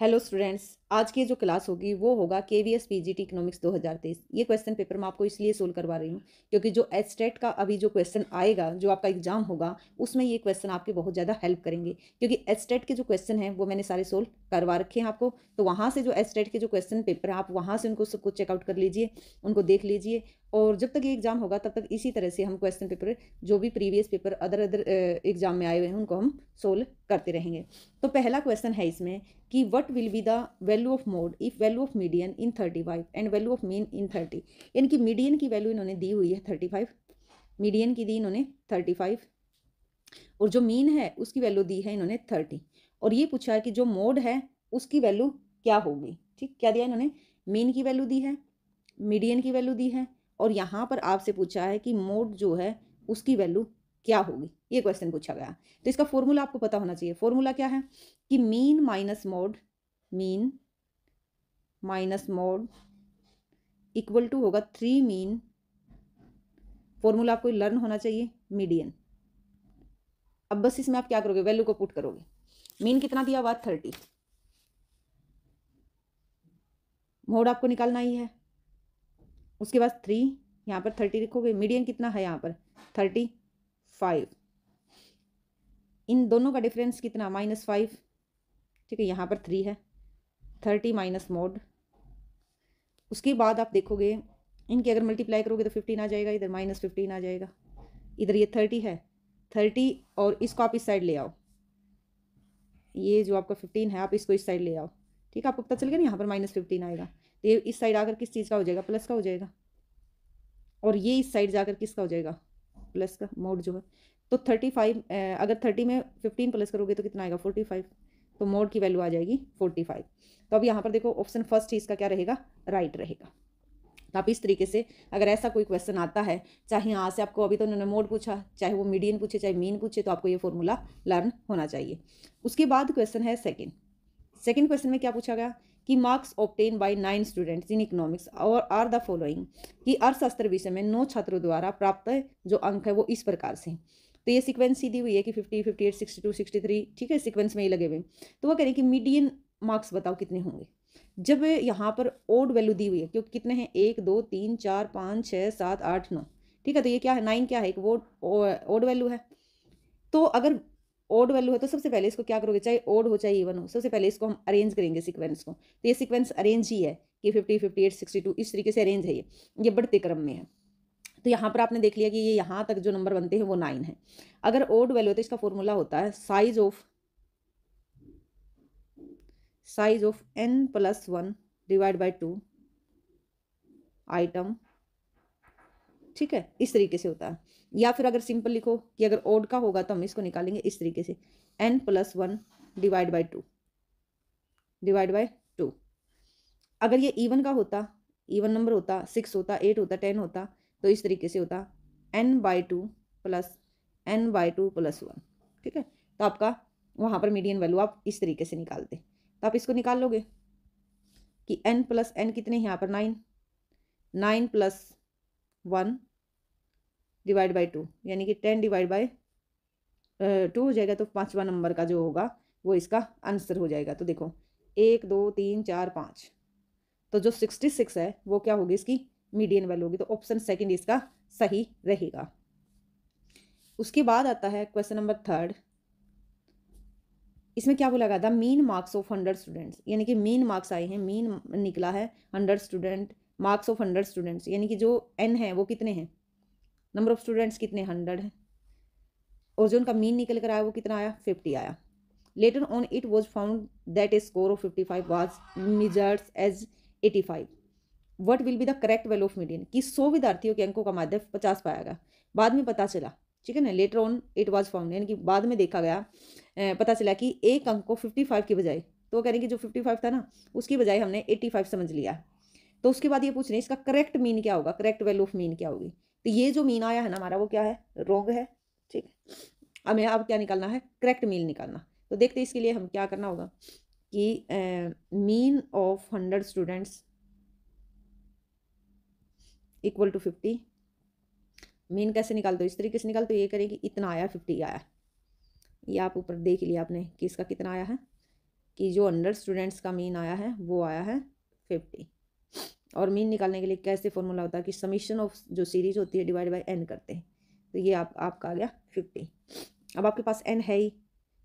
Hello students आज की जो क्लास होगी वो होगा K V S P G T economics दो हज़ार तेईस ये क्वेश्चन पेपर मैं आपको इसलिए सोल्व करवा रही हूँ क्योंकि जो एस्टेट e का अभी जो क्वेश्चन आएगा जो आपका एग्जाम होगा उसमें ये क्वेश्चन आपके बहुत ज़्यादा हेल्प करेंगे क्योंकि एस्टेट e के जो क्वेश्चन हैं वो मैंने सारे सोल्व करवा रखे हैं आपको तो वहाँ से जो एस्टेट e के जो क्वेश्चन पेपर हैं आप वहाँ से उनको सबको चेकआउट कर लीजिए उनको देख लीजिए और जब तक ये एग्ज़ाम होगा तब तक इसी तरह से हम क्वेश्चन पेपर जो भी previous paper other other exam में आए हुए हैं उनको हम सोल्व करते रहेंगे तो पहला क्वेश्चन है इसमें कि what will be the value of mode if value of median in thirty five and value of mean in thirty यानी कि मीडियन की वैल्यू इन्होंने दी हुई है थर्टी फाइव मीडियन की दी इन्होंने थर्टी फाइव और जो मीन है उसकी वैल्यू दी है इन्होंने थर्टी और ये पूछा है कि जो मोड है उसकी वैल्यू क्या होगी ठीक क्या दिया इन्होंने मीन की वैल्यू दी है मीडियन की वैल्यू दी है और यहाँ पर आपसे पूछा है कि मोड जो है उसकी वैल्यू क्या होगी ये क्वेश्चन पूछा गया तो इसका फॉर्मूला आपको पता होना चाहिए फॉर्मूला क्या है कि mean minus mode mean minus mode equal to होगा थ्री मीन फॉर्मूला आपको लर्न होना चाहिए मीडियन अब बस इसमें आप क्या करोगे वैल्यू को पुट करोगे मीन कितना दिया हुआ थर्टी मोड आपको निकालना ही है उसके बाद थ्री यहाँ पर थर्टी लिखोगे मीडियम कितना है यहाँ पर थर्टी फाइव इन दोनों का डिफरेंस कितना माइनस फाइव ठीक है यहाँ पर थ्री है थर्टी माइनस मोड उसके बाद आप देखोगे इनकी अगर मल्टीप्लाई करोगे तो फिफ्टीन आ जाएगा इधर माइनस फिफ्टीन आ जाएगा इधर ये थर्टी है थर्टी और इसको आप इस साइड ले आओ ये जो आपका फिफ्टीन है आप इसको इस साइड ले आओ ठीक है आपको पता चल गया ना यहाँ पर माइनस फिफ्टीन आएगा ये इस साइड आकर किस चीज़ का हो जाएगा प्लस का हो जाएगा और ये इस साइड जाकर किसका हो जाएगा प्लस का मोड जो है तो थर्टी फाइव अगर थर्टी में फिफ्टीन प्लस करोगे तो कितना आएगा फोर्टी फाइव तो मोड की वैल्यू आ जाएगी फोर्टी फाइव तो अब यहाँ पर देखो ऑप्शन फर्स्ट इसका क्या रहेगा राइट रहेगा तो आप इस तरीके से अगर ऐसा कोई क्वेश्चन आता है चाहे यहाँ से आपको अभी तो उन्होंने मोड पूछा चाहे वो मीडियन पूछे चाहे मीन पूछे तो आपको ये फॉर्मूला लर्न होना चाहिए उसके बाद क्वेश्चन है सेकेंड सेकेंड क्वेश्चन में क्या पूछा गया कि marks obtained by nine students in economics और आर द फॉलोइंग कि अर्थशास्त्र विषय में नौ छात्रों द्वारा प्राप्त जो अंक है वो इस प्रकार से तो ये सीक्वेंस सीधी दी हुई है कि fifty fifty eight sixty two sixty three ठीक है सिक्वेंस में ही लगे हुए तो वो कह रहे हैं कि मीडियन मार्क्स बताओ कितने होंगे जब यहाँ पर ओड वैल्यू दी हुई है क्योंकि कितने हैं एक दो तीन चार पाँच छः सात आठ नौ ठीक है तो ये क्या है नाइन क्या है एक वो ओड वैल्यू है तो अगर ओड वैल्यू है तो सबसे पहले इसको क्या करोगे चाहे ओड हो चाहे इवन हो सबसे पहले इसको हम अरेंज करेंगे सीक्वेंस को तो ये सीक्वेंस अरेंज ही है कि fifty fifty eight sixty two इस तरीके से अरेंज है ये ये बढ़ते क्रम में है तो यहाँ पर आपने देख लिया कि ये यहाँ तक जो नंबर बनते हैं वो नाइन है अगर ओड वैल्यू है तो इसका फॉर्मूला होता है size of size of N plus one divide by two item ठीक है इस तरीके से होता है या फिर अगर सिंपल लिखो कि अगर ओड का होगा तो हम इसको निकालेंगे इस तरीके से N plus one divide by two divide by two अगर ये ईवन का होता ईवन नंबर होता सिक्स होता एट होता टेन होता तो इस तरीके से होता N by two plus N by two plus one ठीक है तो आपका वहाँ पर मीडियन वैल्यू आप इस तरीके से निकालते तो आप इसको निकाल लोगे कि एन प्लस एन कितने हैं यहाँ पर nine nine plus one divide by two यानी कि टेन डिवाइड बाई टू हो जाएगा तो पाँचवा नंबर का जो होगा वो इसका आंसर हो जाएगा तो देखो एक दो तीन चार पाँच तो जो सिक्सटी सिक्स है वो क्या होगी इसकी मीडियन वैल्यू होगी तो ऑप्शन सेकंड इसका सही रहेगा उसके बाद आता है क्वेश्चन नंबर थर्ड इसमें क्या बोला गया था mean marks of hundred students यानी कि मीन मार्क्स आए हैं मीन निकला है hundred student marks of hundred students यानी कि जो एन है वो कितने हैं नंबर ऑफ स्टूडेंट्स कितने हंड्रेड हैं और जो उनका मीन निकल कर आया वो कितना आया फिफ्टी आया later on it was found that a score of fifty five was measured as eighty five what will be the correct value of median कि सौ विद्यार्थियों के अंकों का माध्य पचास पाया गया बाद में पता चला ठीक है ना later on it was found यानी कि बाद में देखा गया पता चला कि एक अंक को फिफ्टी फाइव की बजाय तो कह रहे हैं कि जो फिफ्टी फाइव था ना उसकी बजाय हमने एट्टी फाइव समझ लिया तो उसके बाद ये पूछ रहे हैं इसका करेक्ट मीन क्या होगा करेक्ट वैल्यू ऑफ मीन क्या होगी तो ये जो मीन आया है ना हमारा वो क्या है रोंग है ठीक है हमें अब क्या निकालना है करेक्ट मीन निकालना तो देखते इसके लिए हम क्या करना होगा कि mean of hundred students equal to fifty mean कैसे निकाल दो इस तरीके से निकाल तो ये करेगी इतना आया फिफ्टी आया ये आप ऊपर देख लिया आपने कि इसका कितना आया है कि जो हंड्रेड स्टूडेंट्स का मीन आया है वो आया है फिफ्टी और मीन निकालने के लिए कैसे फॉर्मूला होता है कि समीशन ऑफ जो सीरीज होती है डिवाइड बाई एन करते हैं तो ये आप आपका आ गया फिफ्टी अब आपके पास एन है ही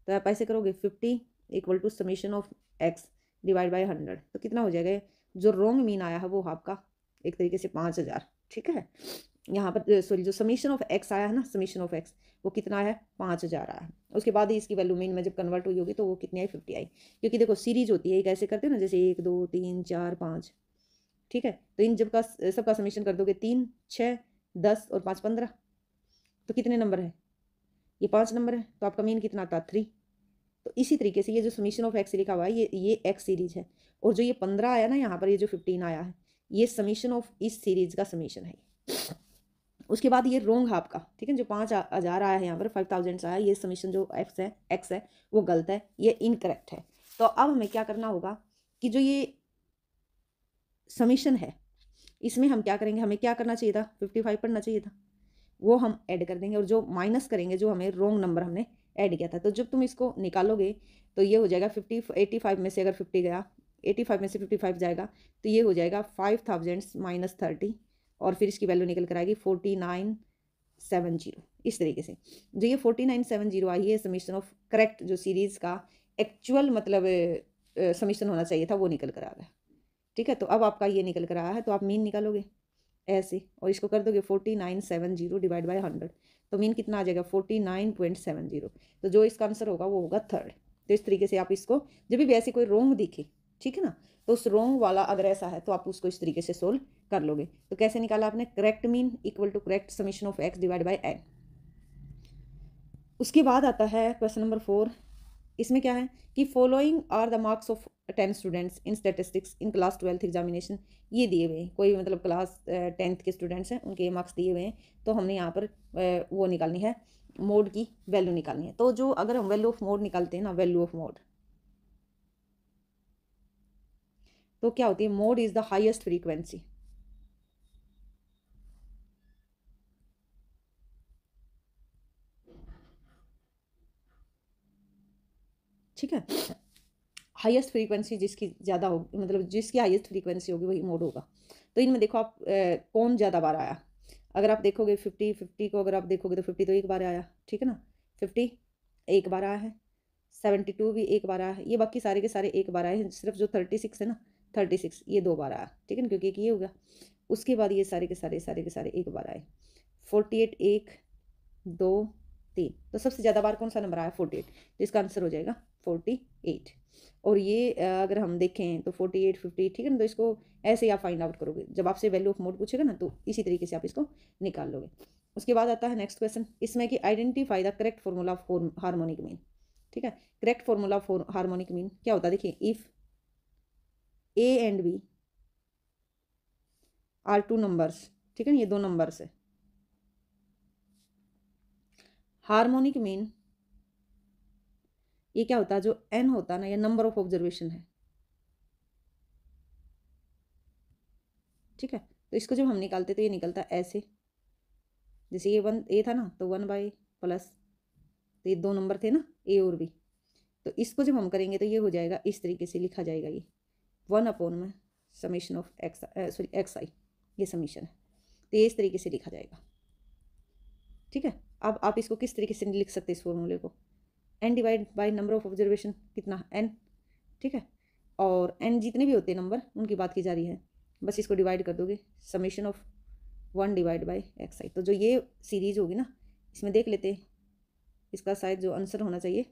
तो आप ऐसे करोगे fifty equal to summation of X divide by hundred तो कितना हो जाएगा जो रोंग मीन आया है वो आपका एक तरीके से पाँच हज़ार ठीक है यहाँ पर सॉरी जो समीशन ऑफ एक्स आया है ना समीशन ऑफ एक्स वो कितना है पाँच हज़ार आया उसके बाद ही इसकी वैल्यू मीन में जब कन्वर्ट हुई होगी तो वो कितनी आई फिफ्टी आई क्योंकि देखो सीरीज होती है एक ऐसे करते हैं ना जैसे एक दो तीन चार पाँच ठीक है तो इन जब का सबका समीशन कर दोगे तीन छः दस और पाँच पंद्रह तो कितने नंबर है ये पाँच नंबर है तो आपका मीन कितना आता है थ्री तो इसी तरीके से ये जो समीशन ऑफ एक्स लिखा हुआ है ये ये एक्स सीरीज है और जो ये पंद्रह आया ना यहाँ पर ये जो फिफ्टीन आया है ये समीशन ऑफ इस सीरीज का समीशन है उसके बाद ये रोंग हाफ का ठीक है जो पाँच हज़ार आया है यहाँ पर फाइव थाउजेंड आया ये समीशन जो एक्स है एक्स है वो गलत है ये इनकरेक्ट है तो अब हमें क्या करना होगा कि जो ये समीशन है इसमें हम क्या करेंगे हमें क्या करना चाहिए था फिफ्टी फाइव पढ़ना चाहिए था वो हम ऐड कर देंगे और जो माइनस करेंगे जो हमें रॉन्ग नंबर हमने ऐड किया था तो जब तुम इसको निकालोगे तो ये हो जाएगा फिफ्टी एटी फाइव में से अगर फिफ्टी गया एटी फाइव में से फिफ्टी फाइव जाएगा तो ये हो जाएगा फाइव थाउजेंड्स माइनस थर्टी और फिर इसकी वैल्यू निकल कर आएगी फोर्टी नाइन सेवन जीरो इस तरीके से जो ये फोर्टी नाइन सेवन जीरो आई है समीशन ऑफ करेक्ट जो सीरीज़ का एक्चुअल मतलब समीशन होना चाहिए था वो निकल कर आ गया ठीक है तो अब आपका ये निकल कर रहा है तो आप मीन निकालोगे ऐसे और इसको कर दोगे forty nine seven zero divide by hundred तो मीन कितना आ जाएगा forty nine point seven zero तो जो इसका आंसर होगा वो होगा थर्ड तो इस तरीके से आप इसको जब भी ऐसी कोई रोंग दिखे ठीक है ना तो उस रोंग वाला अगर ऐसा है तो आप उसको इस तरीके से सोल्व कर लोगे तो कैसे निकाला आपने correct mean equal to correct summation of X divide by N उसके बाद आता है क्वेश्चन नंबर फोर इसमें क्या है कि following are the marks of ten students in statistics in class twelfth examination ये दिए हुए हैं कोई मतलब क्लास टेंथ के स्टूडेंट्स हैं उनके मार्क्स दिए हुए हैं तो हमने यहाँ पर वो निकालनी है मोड की वैल्यू निकालनी है तो जो अगर हम वैल्यू ऑफ मोड निकालते हैं ना वैल्यू ऑफ मोड तो क्या होती है mode is the highest frequency ठीक है हाईएस्ट फ्रीक्वेंसी जिसकी ज़्यादा होगी मतलब जिसकी हाईएस्ट फ्रीक्वेंसी होगी वही मोड होगा तो इनमें देखो आप ए, कौन ज़्यादा बार आया अगर आप देखोगे फिफ्टी फिफ्टी को अगर आप देखोगे तो फिफ्टी तो एक बार आया ठीक है ना फिफ्टी एक बार आया है सेवेंटी टू भी एक बार आया है ये बाकी सारे के सारे एक बार आए हैं सिर्फ जो थर्टी सिक्स है ना थर्टी सिक्स ये दो बार आया ठीक है ना क्योंकि एक ये होगा उसके बाद ये सारे के सारे सारे के सारे एक बार आए फोर्टी एट एक दो तीन तो सबसे ज़्यादा बार कौन सा नंबर आया फोर्टी तो एट इसका आंसर हो जाएगा फोर्टी एट और ये अगर हम देखें तो फोर्टी एट फिफ्टी ठीक है ना तो इसको ऐसे ही आप फाइंड आउट करोगे जब आपसे वैल्यू ऑफ मोड पूछेगा ना तो इसी तरीके से आप इसको निकाल लोगे उसके बाद आता है नेक्स्ट क्वेश्चन इसमें कि identify the correct formula of harmonic mean ठीक है correct formula of harmonic mean क्या होता है देखिए if A and B are two numbers ठीक है ये दो नंबर्स है हार्मोनिक मीन ये क्या होता है जो एन होता है ना ये नंबर ऑफ ऑब्जर्वेशन है ठीक है तो इसको जब हम निकालते तो ये निकलता है ऐसे जैसे ये वन ए था ना तो वन बाई प्लस तो ये दो नंबर थे ना ए और बी तो इसको जब हम करेंगे तो ये हो जाएगा इस तरीके से लिखा जाएगा ये वन अपॉन में summation of X sorry X I ये समीशन है तो ये इस तरीके से लिखा जाएगा ठीक है अब आप इसको किस तरीके से लिख सकते इस फॉर्मूले को N divide by number of observation कितना एन ठीक है और एन जितने भी होते हैं नंबर उनकी बात की जा रही है बस इसको डिवाइड कर दोगे summation of one divide by X I तो जो ये सीरीज होगी ना इसमें देख लेते इसका शायद जो आंसर होना चाहिए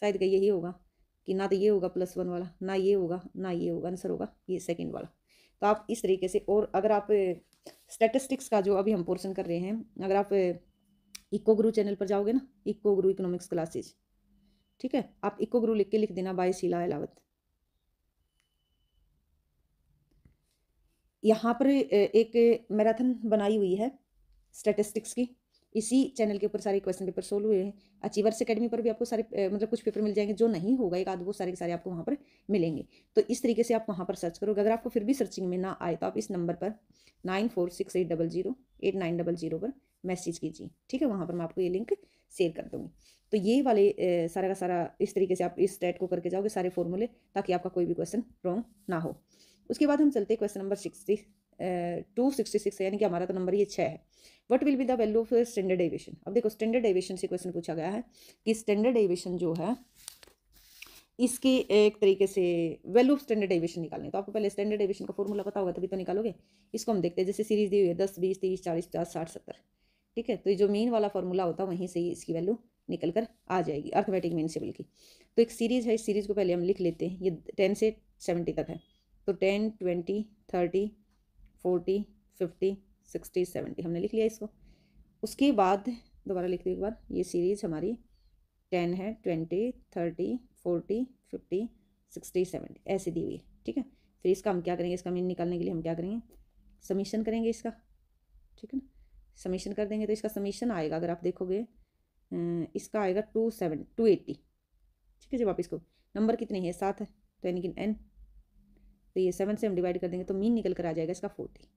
शायद का यही होगा कि ना तो ये होगा प्लस वन वाला ना ये होगा ना ये होगा आंसर होगा ये सेकंड वाला तो आप इस तरीके से और अगर आप स्टेटिस्टिक्स का जो अभी हम पोर्सन कर रहे हैं अगर आप इको गुरु चैनल पर जाओगे ना इको गुरु इकोनॉमिक्स क्लासेज ठीक है आप इको गुरु लिख के लिख देना बाय शीला अलावत यहाँ पर एक मैराथन बनाई हुई है स्टेटिस्टिक्स की इसी चैनल के ऊपर सारे क्वेश्चन पेपर सोल्व हुए हैं अचीवर्स अकेडमी पर भी आपको सारे मतलब कुछ पेपर मिल जाएंगे जो नहीं होगा एक आध वो सारे के सारे आपको वहाँ पर मिलेंगे तो इस तरीके से आप वहाँ पर सर्च करोगे अगर आपको फिर भी सर्चिंग में ना आए तो आप इस नंबर पर nine four six eight double zero eight nine double zero पर मैसेज कीजिए ठीक है वहाँ पर मैं आपको ये लिंक शेयर कर दूँगी तो ये वाले सारा का सारा इस तरीके से आप इस स्टेट को करके जाओगे सारे फॉर्मूले ताकि आपका कोई भी क्वेश्चन रॉन्ग ना हो उसके बाद हम चलते हैं question number sixty two sixty six यानी कि हमारा तो नंबर ये छः है what will be the value of standard deviation अब देखो स्टैंडर्ड एविएशन से क्वेश्चन पूछा गया है कि स्टैंडर्ड एविएशन जो है इसकी एक तरीके से वैल्यू ऑफ स्टैंडर्ड एविएशन निकालने तो आपको पहले स्टैंडर्ड एविएशन का फॉर्मूला पता होगा तभी तो निकालोगे इसको हम देखते हैं जैसे सीरीज दी हुई है दस बीस तीस चालीस पचास साठ सत्तर ठीक है तो ये जो मेन वाला फॉर्मूला होता है वहीं से ही इसकी वैल्यू निकल कर आ जाएगी अर्थमेटिक म्यूनसिपल की तो एक सीरीज़ है इस सीरीज़ को पहले हम लिख लेते हैं ये टेन से सेवेंटी तक है तो ten twenty thirty forty fifty sixty seventy हमने लिख लिया इसको उसके बाद दोबारा लिखने एक बार ये सीरीज़ हमारी टेन है twenty thirty forty fifty sixty seventy ऐसे दी हुई है ठीक है फिर इसका हम क्या करेंगे इसका मीन निकालने के लिए हम क्या करेंगे समीशन करेंगे इसका ठीक है ना समीशन कर देंगे तो इसका समीशन आएगा अगर आप देखोगे इसका आएगा टू सेवन टू एट्टी ठीक है जब आप इसको नंबर कितने हैं सात है तो यानी कि एन तो ये सेवन से हम डिवाइड कर देंगे तो मीन निकल कर आ जाएगा इसका फोर्टी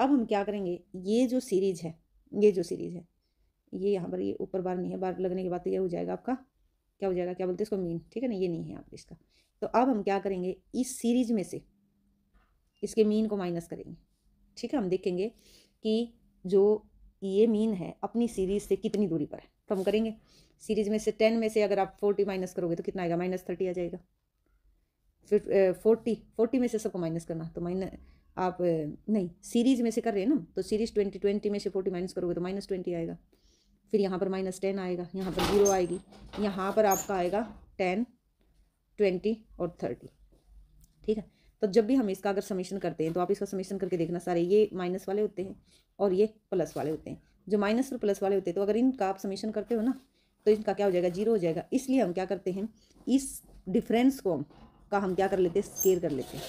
अब हम क्या करेंगे ये जो सीरीज है ये जो सीरीज है ये यहाँ पर ये ऊपर बार नहीं है बार लगने के बाद तो ये हो जाएगा आपका क्या हो जाएगा क्या बोलते हैं इसको मीन ठीक है ना ये नहीं है यहाँ पर इसका तो अब हम क्या करेंगे इस सीरीज में से इसके मीन को माइनस करेंगे ठीक है हम देखेंगे कि जो ये मीन है अपनी सीरीज से कितनी दूरी पर है तो हम करेंगे सीरीज में से टेन में से अगर आप फोर्टी माइनस करोगे तो कितना आएगा माइनस थर्टी आ जाएगा फिर फोर्टी फोर्टी में से सबको माइनस करना तो माइनस आप नहीं सीरीज में से कर रहे हैं ना तो सीरीज ट्वेंटी ट्वेंटी में से फोर्टी माइनस करोगे तो माइनस ट्वेंटी आएगा फिर यहाँ पर माइनस टेन आएगा यहाँ पर जीरो आएगी यहाँ पर आपका आएगा टेन ट्वेंटी और थर्टी ठीक है तो जब भी हम इसका अगर समीशन करते हैं तो आप इसका समीशन करके देखना सारे ये माइनस वाले होते हैं और ये प्लस वाले होते हैं जो माइनस और प्लस वाले होते हैं तो अगर इनका आप समीशन करते हो ना तो इनका क्या हो जाएगा जीरो हो जाएगा इसलिए हम क्या करते हैं इस डिफरेंस को का हम क्या कर लेते हैं स्केयर कर लेते हैं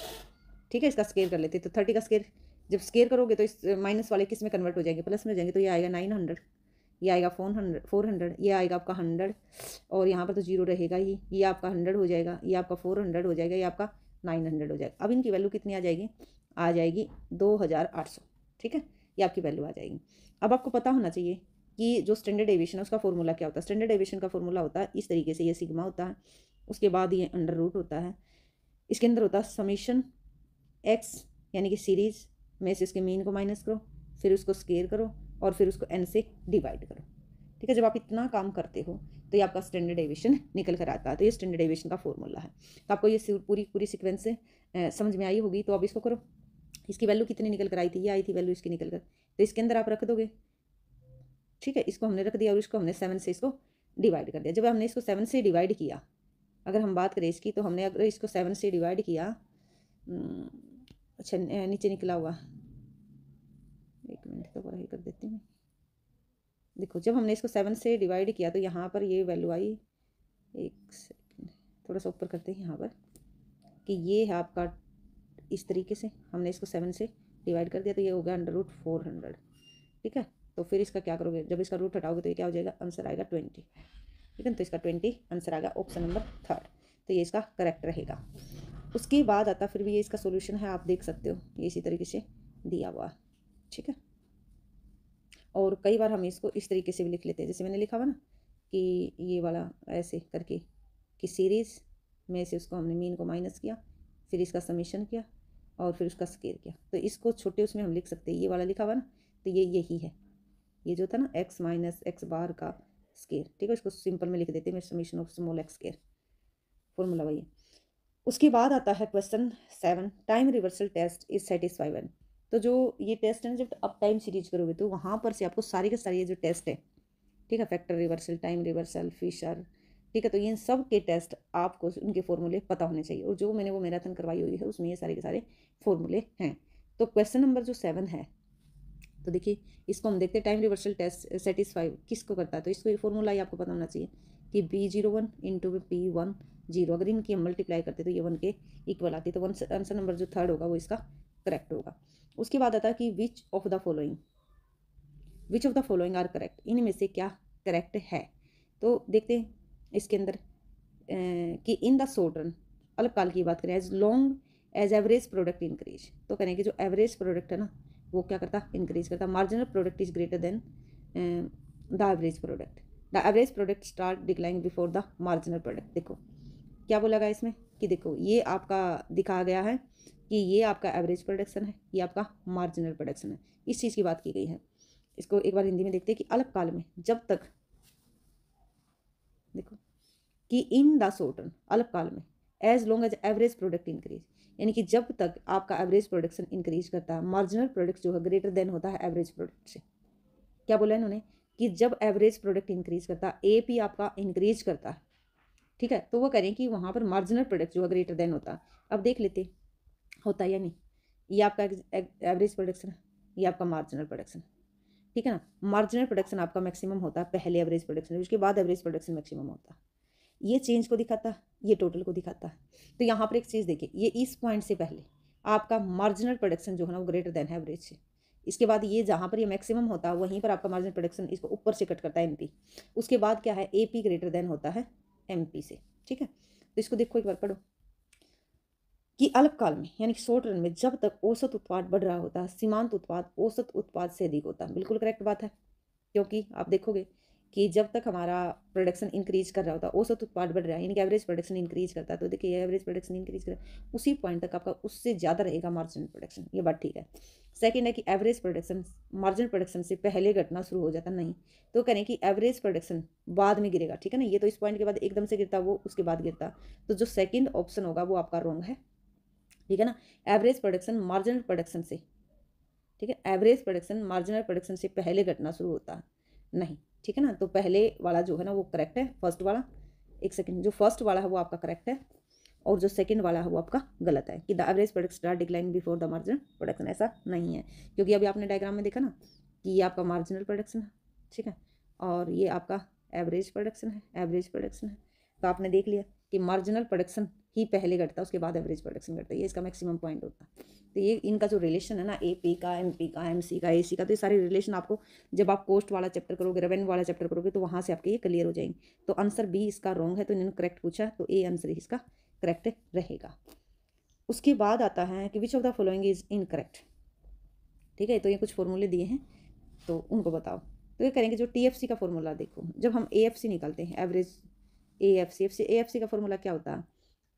ठीक है इसका स्केयर कर लेते हैं तो थर्टी का स्केयर जब स्केयर करोगे तो इस माइनस वाले किस में कन्वर्ट हो जाएंगे प्लस में जाएंगे तो ये आएगा नाइन हंड्रेड ये आएगा फोन हंड्रेड फोर हंड्रेड ये आएगा आपका हंड्रेड और यहाँ पर तो जीरो रहेगा ही ये आपका हंड्रेड हो जाएगा ये आपका फोर हंड्रेड हो जाएगा ये आपका नाइन हंड्रेड हो जाएगा अब इनकी वैल्यू कितनी आ जाएगी आ जाएगी दो हज़ार आठ सौ ठीक है ये आपकी वैल्यू आ जाएगी अब आपको पता होना चाहिए कि जो स्टैंडर्ड एविएशन है उसका फॉर्मूला क्या होता है स्टैंडर्ड एविएशन का फॉर्मूला होता है इस तरीके से ये सिग्मा होता है उसके बाद ये अंडर रूट होता है इसके अंदर होता है समीशन एक्स यानी कि सीरीज़ में से इसके मीन को माइनस करो फिर उसको स्केयर करो और फिर उसको एन से डिवाइड करो ठीक है जब आप इतना काम करते हो तो ये आपका स्टैंडर्ड एविशन निकल कर आता है तो ये स्टैंडर्ड एविशन का फॉर्मूला है तो आपको ये पूरी पूरी सिक्वेंस समझ में आई होगी तो आप इसको करो इसकी वैल्यू कितनी निकल कर आई थी ये आई थी वैल्यू इसकी निकल कर तो इसके अंदर आप रख दोगे ठीक है इसको हमने रख दिया और इसको हमने सेवन से इसको डिवाइड कर दिया जब हमने इसको सेवन से डिवाइड किया अगर हम बात करें इसकी तो हमने अगर इसको सेवन से डिवाइड किया हम्म, अच्छा नीचे निकला हुआ एक मिनट का बड़ा ही कर देती हूँ देखो जब हमने इसको सेवन से डिवाइड किया तो यहाँ पर ये वैल्यू आई एक सेकेंड थोड़ा सा ऊपर करते हैं यहाँ पर कि ये है आपका इस तरीके से हमने इसको सेवन से डिवाइड कर दिया तो ये हो गया अंडर रूट फोर हंड्रेड ठीक है तो फिर इसका क्या करोगे जब इसका रूट हटाओगे तो ये क्या हो जाएगा आंसर आएगा ट्वेंटी ठीक है तो इसका ट्वेंटी आंसर आएगा ऑप्शन नंबर थर्ड तो ये इसका करेक्ट रहेगा उसके बाद आता फिर भी ये इसका सोल्यूशन है आप देख सकते हो ये इसी तरीके से दिया हुआ ठीक है और कई बार हम इसको इस तरीके से भी लिख लेते हैं जैसे मैंने लिखा हुआ ना कि ये वाला ऐसे करके कि सीरीज़ में से उसको हमने मीन को माइनस किया फिर इसका समीशन किया और फिर उसका स्केयर किया तो इसको छोटे उसमें हम लिख सकते हैं ये वाला लिखा हुआ ना तो ये यही है ये जो था ना एक्स माइनस एक्स बार का स्केयर ठीक है इसको सिंपल में लिख देते हैं summation of small X square formula वही उसके बाद आता है question seven time reversal test is satisfy one तो जो ये टेस्ट है ना जब अप टाइम सीरीज करोगे तो वहाँ पर से आपको सारे के सारे ये जो टेस्ट है ठीक है factor reversal time reversal Fisher ठीक है तो ये सब के टेस्ट आपको उनके फॉर्मूले पता होने चाहिए और जो मैंने वो मैराथन करवाई हुई है उसमें ये सारे के सारे फॉर्मूले हैं तो क्वेश्चन नंबर जो सेवन है तो देखिए इसको हम देखते हैं टाइम रिवर्सल टेस्ट सेटिस्फाई किसको करता है तो इसको ये फॉर्मूला ही आपको पता होना चाहिए कि B zero one into P one zero अगर इनकी हम मल्टीप्लाई करते तो ये वन के इक्वल आती तो वन आंसर नंबर जो थर्ड होगा वो इसका करेक्ट होगा उसके बाद आता है कि which of the following which of the following are correct इनमें से क्या करेक्ट है तो देखते हैं इसके अंदर कि इन द शॉर्ट रन अल्पकाल की बात करें as long as average product increase तो करें कि जो एवरेज प्रोडक्ट है ना वो क्या करता इंक्रीज करता marginal product is greater than the average product the average product start decline before the marginal product देखो क्या बोला गया इसमें कि देखो ये आपका दिखाया गया है कि ये आपका एवरेज प्रोडक्शन है ये आपका मार्जिनल प्रोडक्शन है इस चीज़ की बात की गई है इसको एक बार हिंदी में देखते हैं कि अल्प काल में जब तक देखो कि इन द सोटन रन अल्प काल में as long as average product increase यानी कि जब तक आपका एवरेज प्रोडक्शन इंक्रीज करता है मार्जिनल प्रोडक्ट जो है ग्रेटर देन होता है एवरेज प्रोडक्ट से क्या बोला इन्होंने कि जब एवरेज प्रोडक्ट इंक्रीज करता है ए पी आपका इंक्रीज करता है ठीक है तो वो करें कि वहाँ पर मार्जिनल प्रोडक्ट जो है ग्रेटर देन होता है अब देख लेते होता है या नहीं ये आपका एवरेज प्रोडक्शन ये आपका मार्जिनल प्रोडक्शन ठीक है ना मार्जिनल प्रोडक्शन आपका मैक्सिमम होता है पहले एवरेज प्रोडक्शन उसके बाद एवरेज प्रोडक्शन मैक्सिमम होता ये चेंज को दिखाता है ये टोटल को दिखाता है तो यहाँ पर एक चीज़ देखिए ये इस पॉइंट से पहले आपका मार्जिनल प्रोडक्शन जो है ना वो ग्रेटर देन है एवरेज से इसके बाद ये जहाँ पर ये मैक्सिमम होता है वहीं पर आपका मार्जिनल प्रोडक्शन इसको ऊपर से कट करता है एमपी उसके बाद क्या है एपी ग्रेटर देन होता है एमपी से ठीक है तो इसको देखो एक बार पढ़ो कि अल्पकाल में यानी कि शॉर्ट रन में जब तक औसत उत्पाद बढ़ रहा होता है सीमांत उत्पाद औसत उत्पाद से अधिक होता है बिल्कुल करेक्ट बात है क्योंकि आप देखोगे कि जब तक हमारा प्रोडक्शन इंक्रीज कर रहा होता है औसत उत्पाद बढ़ रहा है यानी कि एवरेज प्रोडक्शन इंक्रीज करता है तो देखिए एवरेज प्रोडक्शन इंक्रीज कर उसी पॉइंट तक आपका उससे ज़्यादा रहेगा मार्जिन प्रोडक्शन ये बात ठीक है सेकेंड है कि एवरेज प्रोडक्शन मार्जिन प्रोडक्शन से पहले घटना शुरू हो जाता नहीं तो करें कि एवरेज प्रोडक्शन बाद में गिरेगा ठीक है ना ये तो इस पॉइंट के बाद एकदम से गिरता वो उसके बाद गिरता तो जो सेकेंड ऑप्शन होगा वो आपका रॉन्ग है ठीक है ना एवरेज प्रोडक्शन मार्जिनल प्रोडक्शन से ठीक है एवरेज प्रोडक्शन मार्जिनल प्रोडक्शन से पहले घटना शुरू होता है नहीं ठीक है ना तो पहले वाला जो है ना वो करेक्ट है फर्स्ट वाला एक सेकेंड जो फर्स्ट वाला है वो आपका करेक्ट है और जो सेकंड वाला है वो आपका गलत है कि the average product start decline before the margin production ऐसा नहीं है क्योंकि अभी आपने डायग्राम में देखा ना कि ये आपका मार्जिनल प्रोडक्शन है ठीक है और ये आपका एवरेज प्रोडक्शन है एवरेज प्रोडक्शन है तो आपने देख लिया कि मार्जिनल प्रोडक्शन ही पहले घटता है उसके बाद एवरेज प्रोडक्शन घटता है ये इसका मैक्सिमम पॉइंट होता है तो ये इनका जो रिलेशन है ना ए पी का एम पी का एम सी का ए सी का तो ये सारे रिलेशन आपको जब आप कोस्ट वाला चैप्टर करोगे रेवेन्यू वाला चैप्टर करोगे तो वहाँ से आपके ये क्लियर हो जाएंगे तो आंसर बी इसका रॉन्ग है तो इन्होंने करेक्ट पूछा तो ए आंसर ही इसका करेक्ट रहेगा उसके बाद आता है कि which of the following is correct ठीक है तो ये कुछ फॉर्मूले दिए हैं तो उनको बताओ तो ये करेंगे जो टी एफ सी का फॉर्मूला देखो जब हम ए एफ सी निकालते हैं average A F C F C A F C का फॉर्मूला क्या होता है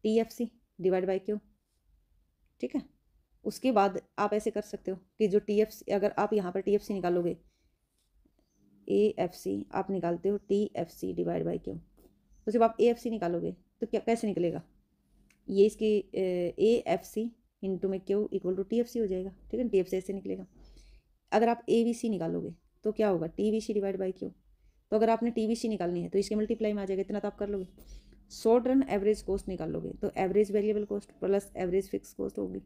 T F C divide by Q ठीक है उसके बाद आप ऐसे कर सकते हो कि जो टी एफ सी अगर आप यहाँ पर टी एफ सी निकालोगे ए एफ सी आप निकालते हो T F C divide by Q तो जब आप ए एफ सी निकालोगे तो क्या कैसे निकलेगा ये इसकी ए एफ सी इंटू में Q equal to T F C हो जाएगा ठीक है टी एफ सी ऐसे निकलेगा अगर आप ए वी सी निकालोगे तो क्या होगा T V C divide by Q तो अगर आपने टी वी सी निकालनी है तो इसके मल्टीप्लाई में आ जाएगा इतना तो आप कर लोगे शॉर्ट रन एवरेज कॉस्ट निकालोगे तो average variable cost plus average fix cost होगी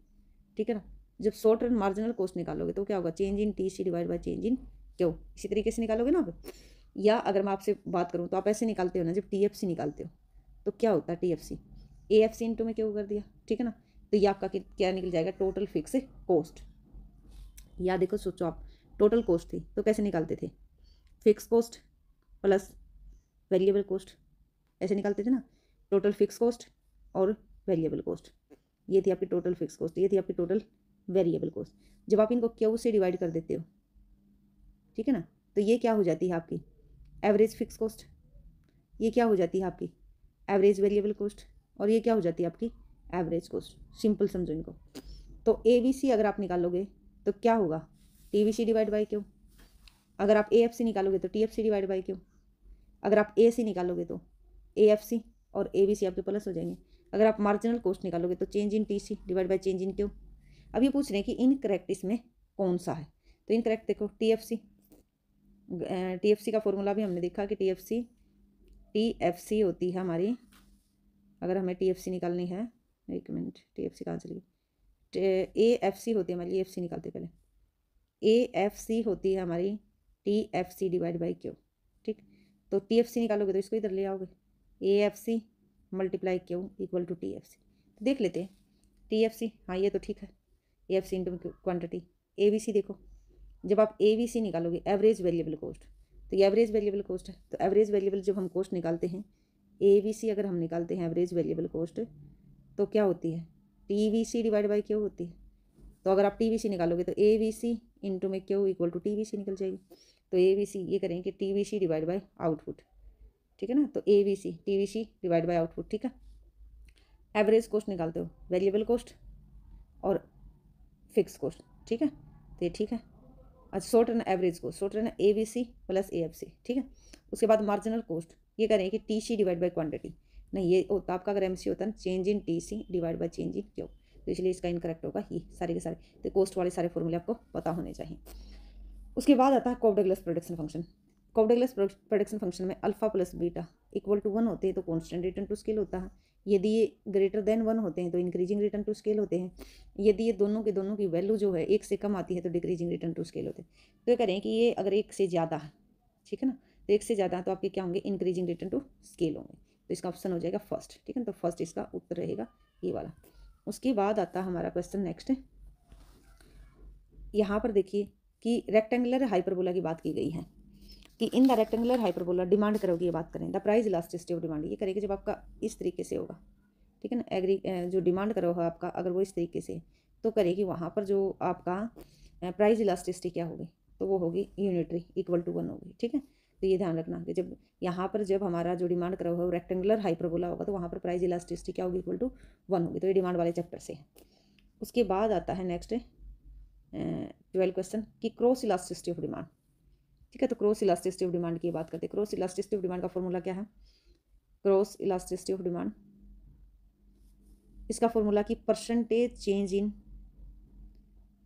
ठीक है ना जब शॉर्ट रन मार्जिनल कॉस्ट निकालोगे तो क्या होगा change in T C divide by change in क्यों इसी तरीके से निकालोगे ना आप या अगर मैं आपसे बात करूँ तो आप ऐसे निकालते हो ना जब टी एफ सी निकालते हो तो क्या होता है T F C A F C into में क्यों कर दिया ठीक है ना तो ये आपका क्या निकल जाएगा टोटल फिक्स कॉस्ट या देखो सोचो आप टोटल कॉस्ट थी तो कैसे निकालते थे fix cost plus variable cost ऐसे निकालते थे ना टोटल फिक्स कॉस्ट और वेरिएबल कॉस्ट ये थी आपकी टोटल फिक्स कॉस्ट ये थी आपकी टोटल वेरिएबल कॉस्ट जब आप इनको क्यू से डिवाइड कर देते हो ठीक है ना तो ये क्या हो जाती है आपकी एवरेज फिक्स कॉस्ट ये क्या हो जाती है आपकी एवरेज वेरिएबल कॉस्ट और ये क्या हो जाती है आपकी एवरेज कॉस्ट सिंपल समझो इनको तो ए बी सी अगर आप निकालोगे तो क्या होगा T V C divide by Q अगर आप ए एफ सी निकालोगे तो T F C divide by Q अगर आप ए सी निकालोगे तो ए एफ सी और ए बी सी आपके प्लस हो जाएंगे अगर आप मार्जिनल कोस्ट निकालोगे तो change in T C divide by change in Q अब ये पूछ रहे हैं कि इनकरेक्ट इसमें कौन सा है तो इनकरेक्ट देखो T F C T F C का फॉर्मूला भी हमने देखा कि T F C T F C होती है हमारी अगर हमें टी एफ सी निकालनी है एक मिनट टी एफ सी कहाँ चली ए एफ सी होती है हमारी ए एफ सी निकालते पहले ए एफ सी होती है हमारी T F C divide by Q ठीक तो टी एफ सी निकालोगे तो इसको इधर ले आओगे A F C multiply Q equal to T F C तो देख लेते हैं टी एफ सी हाँ ये तो ठीक है A F C into quantity A B C देखो जब आप ए बी सी निकालोगे एवरेज वेरिएबल कॉस्ट तो ये एवरेज वेरिएबल कॉस्ट है तो एवरेज वेरिएबल जब हम कॉस्ट निकालते हैं ए बी सी अगर हम निकालते हैं एवरेज वेरिएबल कॉस्ट तो क्या होती है T V C divide by Q होती है तो अगर आप टी वी सी निकालोगे तो ए वी सी इंटू में Q equal to T V C निकल जाएगी तो ए बी सी ये करेंगे T V C divide by output ठीक है ना तो A V C T V C divide by output ठीक है एवरेज कॉस्ट निकालते हो वेरिएबल कॉस्ट और फिक्स कॉस्ट ठीक है तो ये ठीक है अच्छा short run average cost short run A V C plus A F C ठीक है उसके बाद मार्जिनल कॉस्ट ये कह रहे हैं कि T C divide by quantity नहीं ये होता आपका अगर एम सी होता ना change in T C divide by change in Q तो इसलिए इसका इनकरेक्ट होगा ये सारे के सारे तो कॉस्ट वाले सारे फॉर्मूले आपको पता होने चाहिए उसके बाद आता है Cobb Douglas production function Cobb Douglas production function में alpha plus beta equal to one होते हैं तो कॉन्स्टेंट रिटर्न टू स्केल होता है यदि ये ग्रेटर देन वन होते हैं तो इंक्रीजिंग रिटर्न टू स्केल होते हैं यदि ये दोनों के दोनों की वैल्यू जो है एक से कम आती है तो डिक्रीजिंग रिटर्न टू स्केल होते हैं तो ये करें कि ये अगर एक से ज़्यादा है ठीक है ना तो एक से ज़्यादा तो आपके क्या होंगे इंक्रीजिंग रिटर्न टू स्केल होंगे तो इसका ऑप्शन हो जाएगा फर्स्ट ठीक है तो फर्स्ट इसका उत्तर रहेगा ये वाला उसके बाद आता हमारा क्वेश्चन नेक्स्ट यहाँ पर देखिए कि रेक्टेंगुलर हाइपरबोला की बात की गई है कि in the rectangular hyperbola demand करोगे ये बात करें the price elasticity of demand ये करेगा जब आपका इस तरीके से होगा ठीक है ना एग्री जो डिमांड करोगा आपका अगर वो इस तरीके से तो करेगी वहाँ पर जो आपका प्राइज इलास्टिसिटी क्या होगी तो वो होगी यूनिटरी इक्वल टू वन होगी ठीक है तो ये ध्यान रखना कि जब यहाँ पर जब हमारा जो डिमांड करो हो रेक्टेंगुलर हाइपरबोला होगा तो वहाँ पर प्राइज इलास्टिसिटी क्या होगी इक्वल टू वन होगी तो ये डिमांड वाले चैप्टर से उसके बाद आता है नेक्स्ट ट्वेल्व क्वेश्चन कि क्रॉस इलास्टिसिटी ऑफ डिमांड ठीक है तो क्रॉस इलास्टिसिटी ऑफ डिमांड की बात करते हैं क्रॉस इलास्टिसिटी ऑफ डिमांड का फॉर्मूला क्या है क्रॉस इलास्टिसिटी ऑफ डिमांड इसका फॉर्मूला कि percentage change in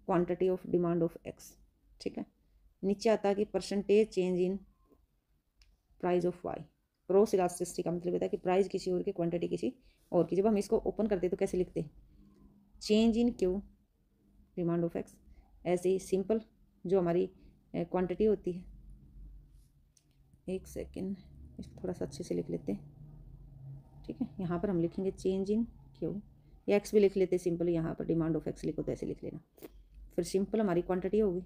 quantity of demand of X ठीक है नीचे आता है कि percentage change in price of Y cross elasticity का मतलब होता है कि प्राइस किसी और की क्वांटिटी किसी और की जब हम इसको ओपन करते हैं तो कैसे लिखते हैं change in Q demand of X ऐसे ही सिंपल जो हमारी क्वांटिटी होती है एक सेकेंड इसको थोड़ा सा अच्छे से लिख लेते हैं ठीक है यहाँ पर हम लिखेंगे चेंज इन क्यू या एक्स भी लिख लेते सिंपल यहाँ पर डिमांड ऑफ एक्स लिखो तो ऐसे लिख लेना फिर सिंपल हमारी क्वांटिटी होगी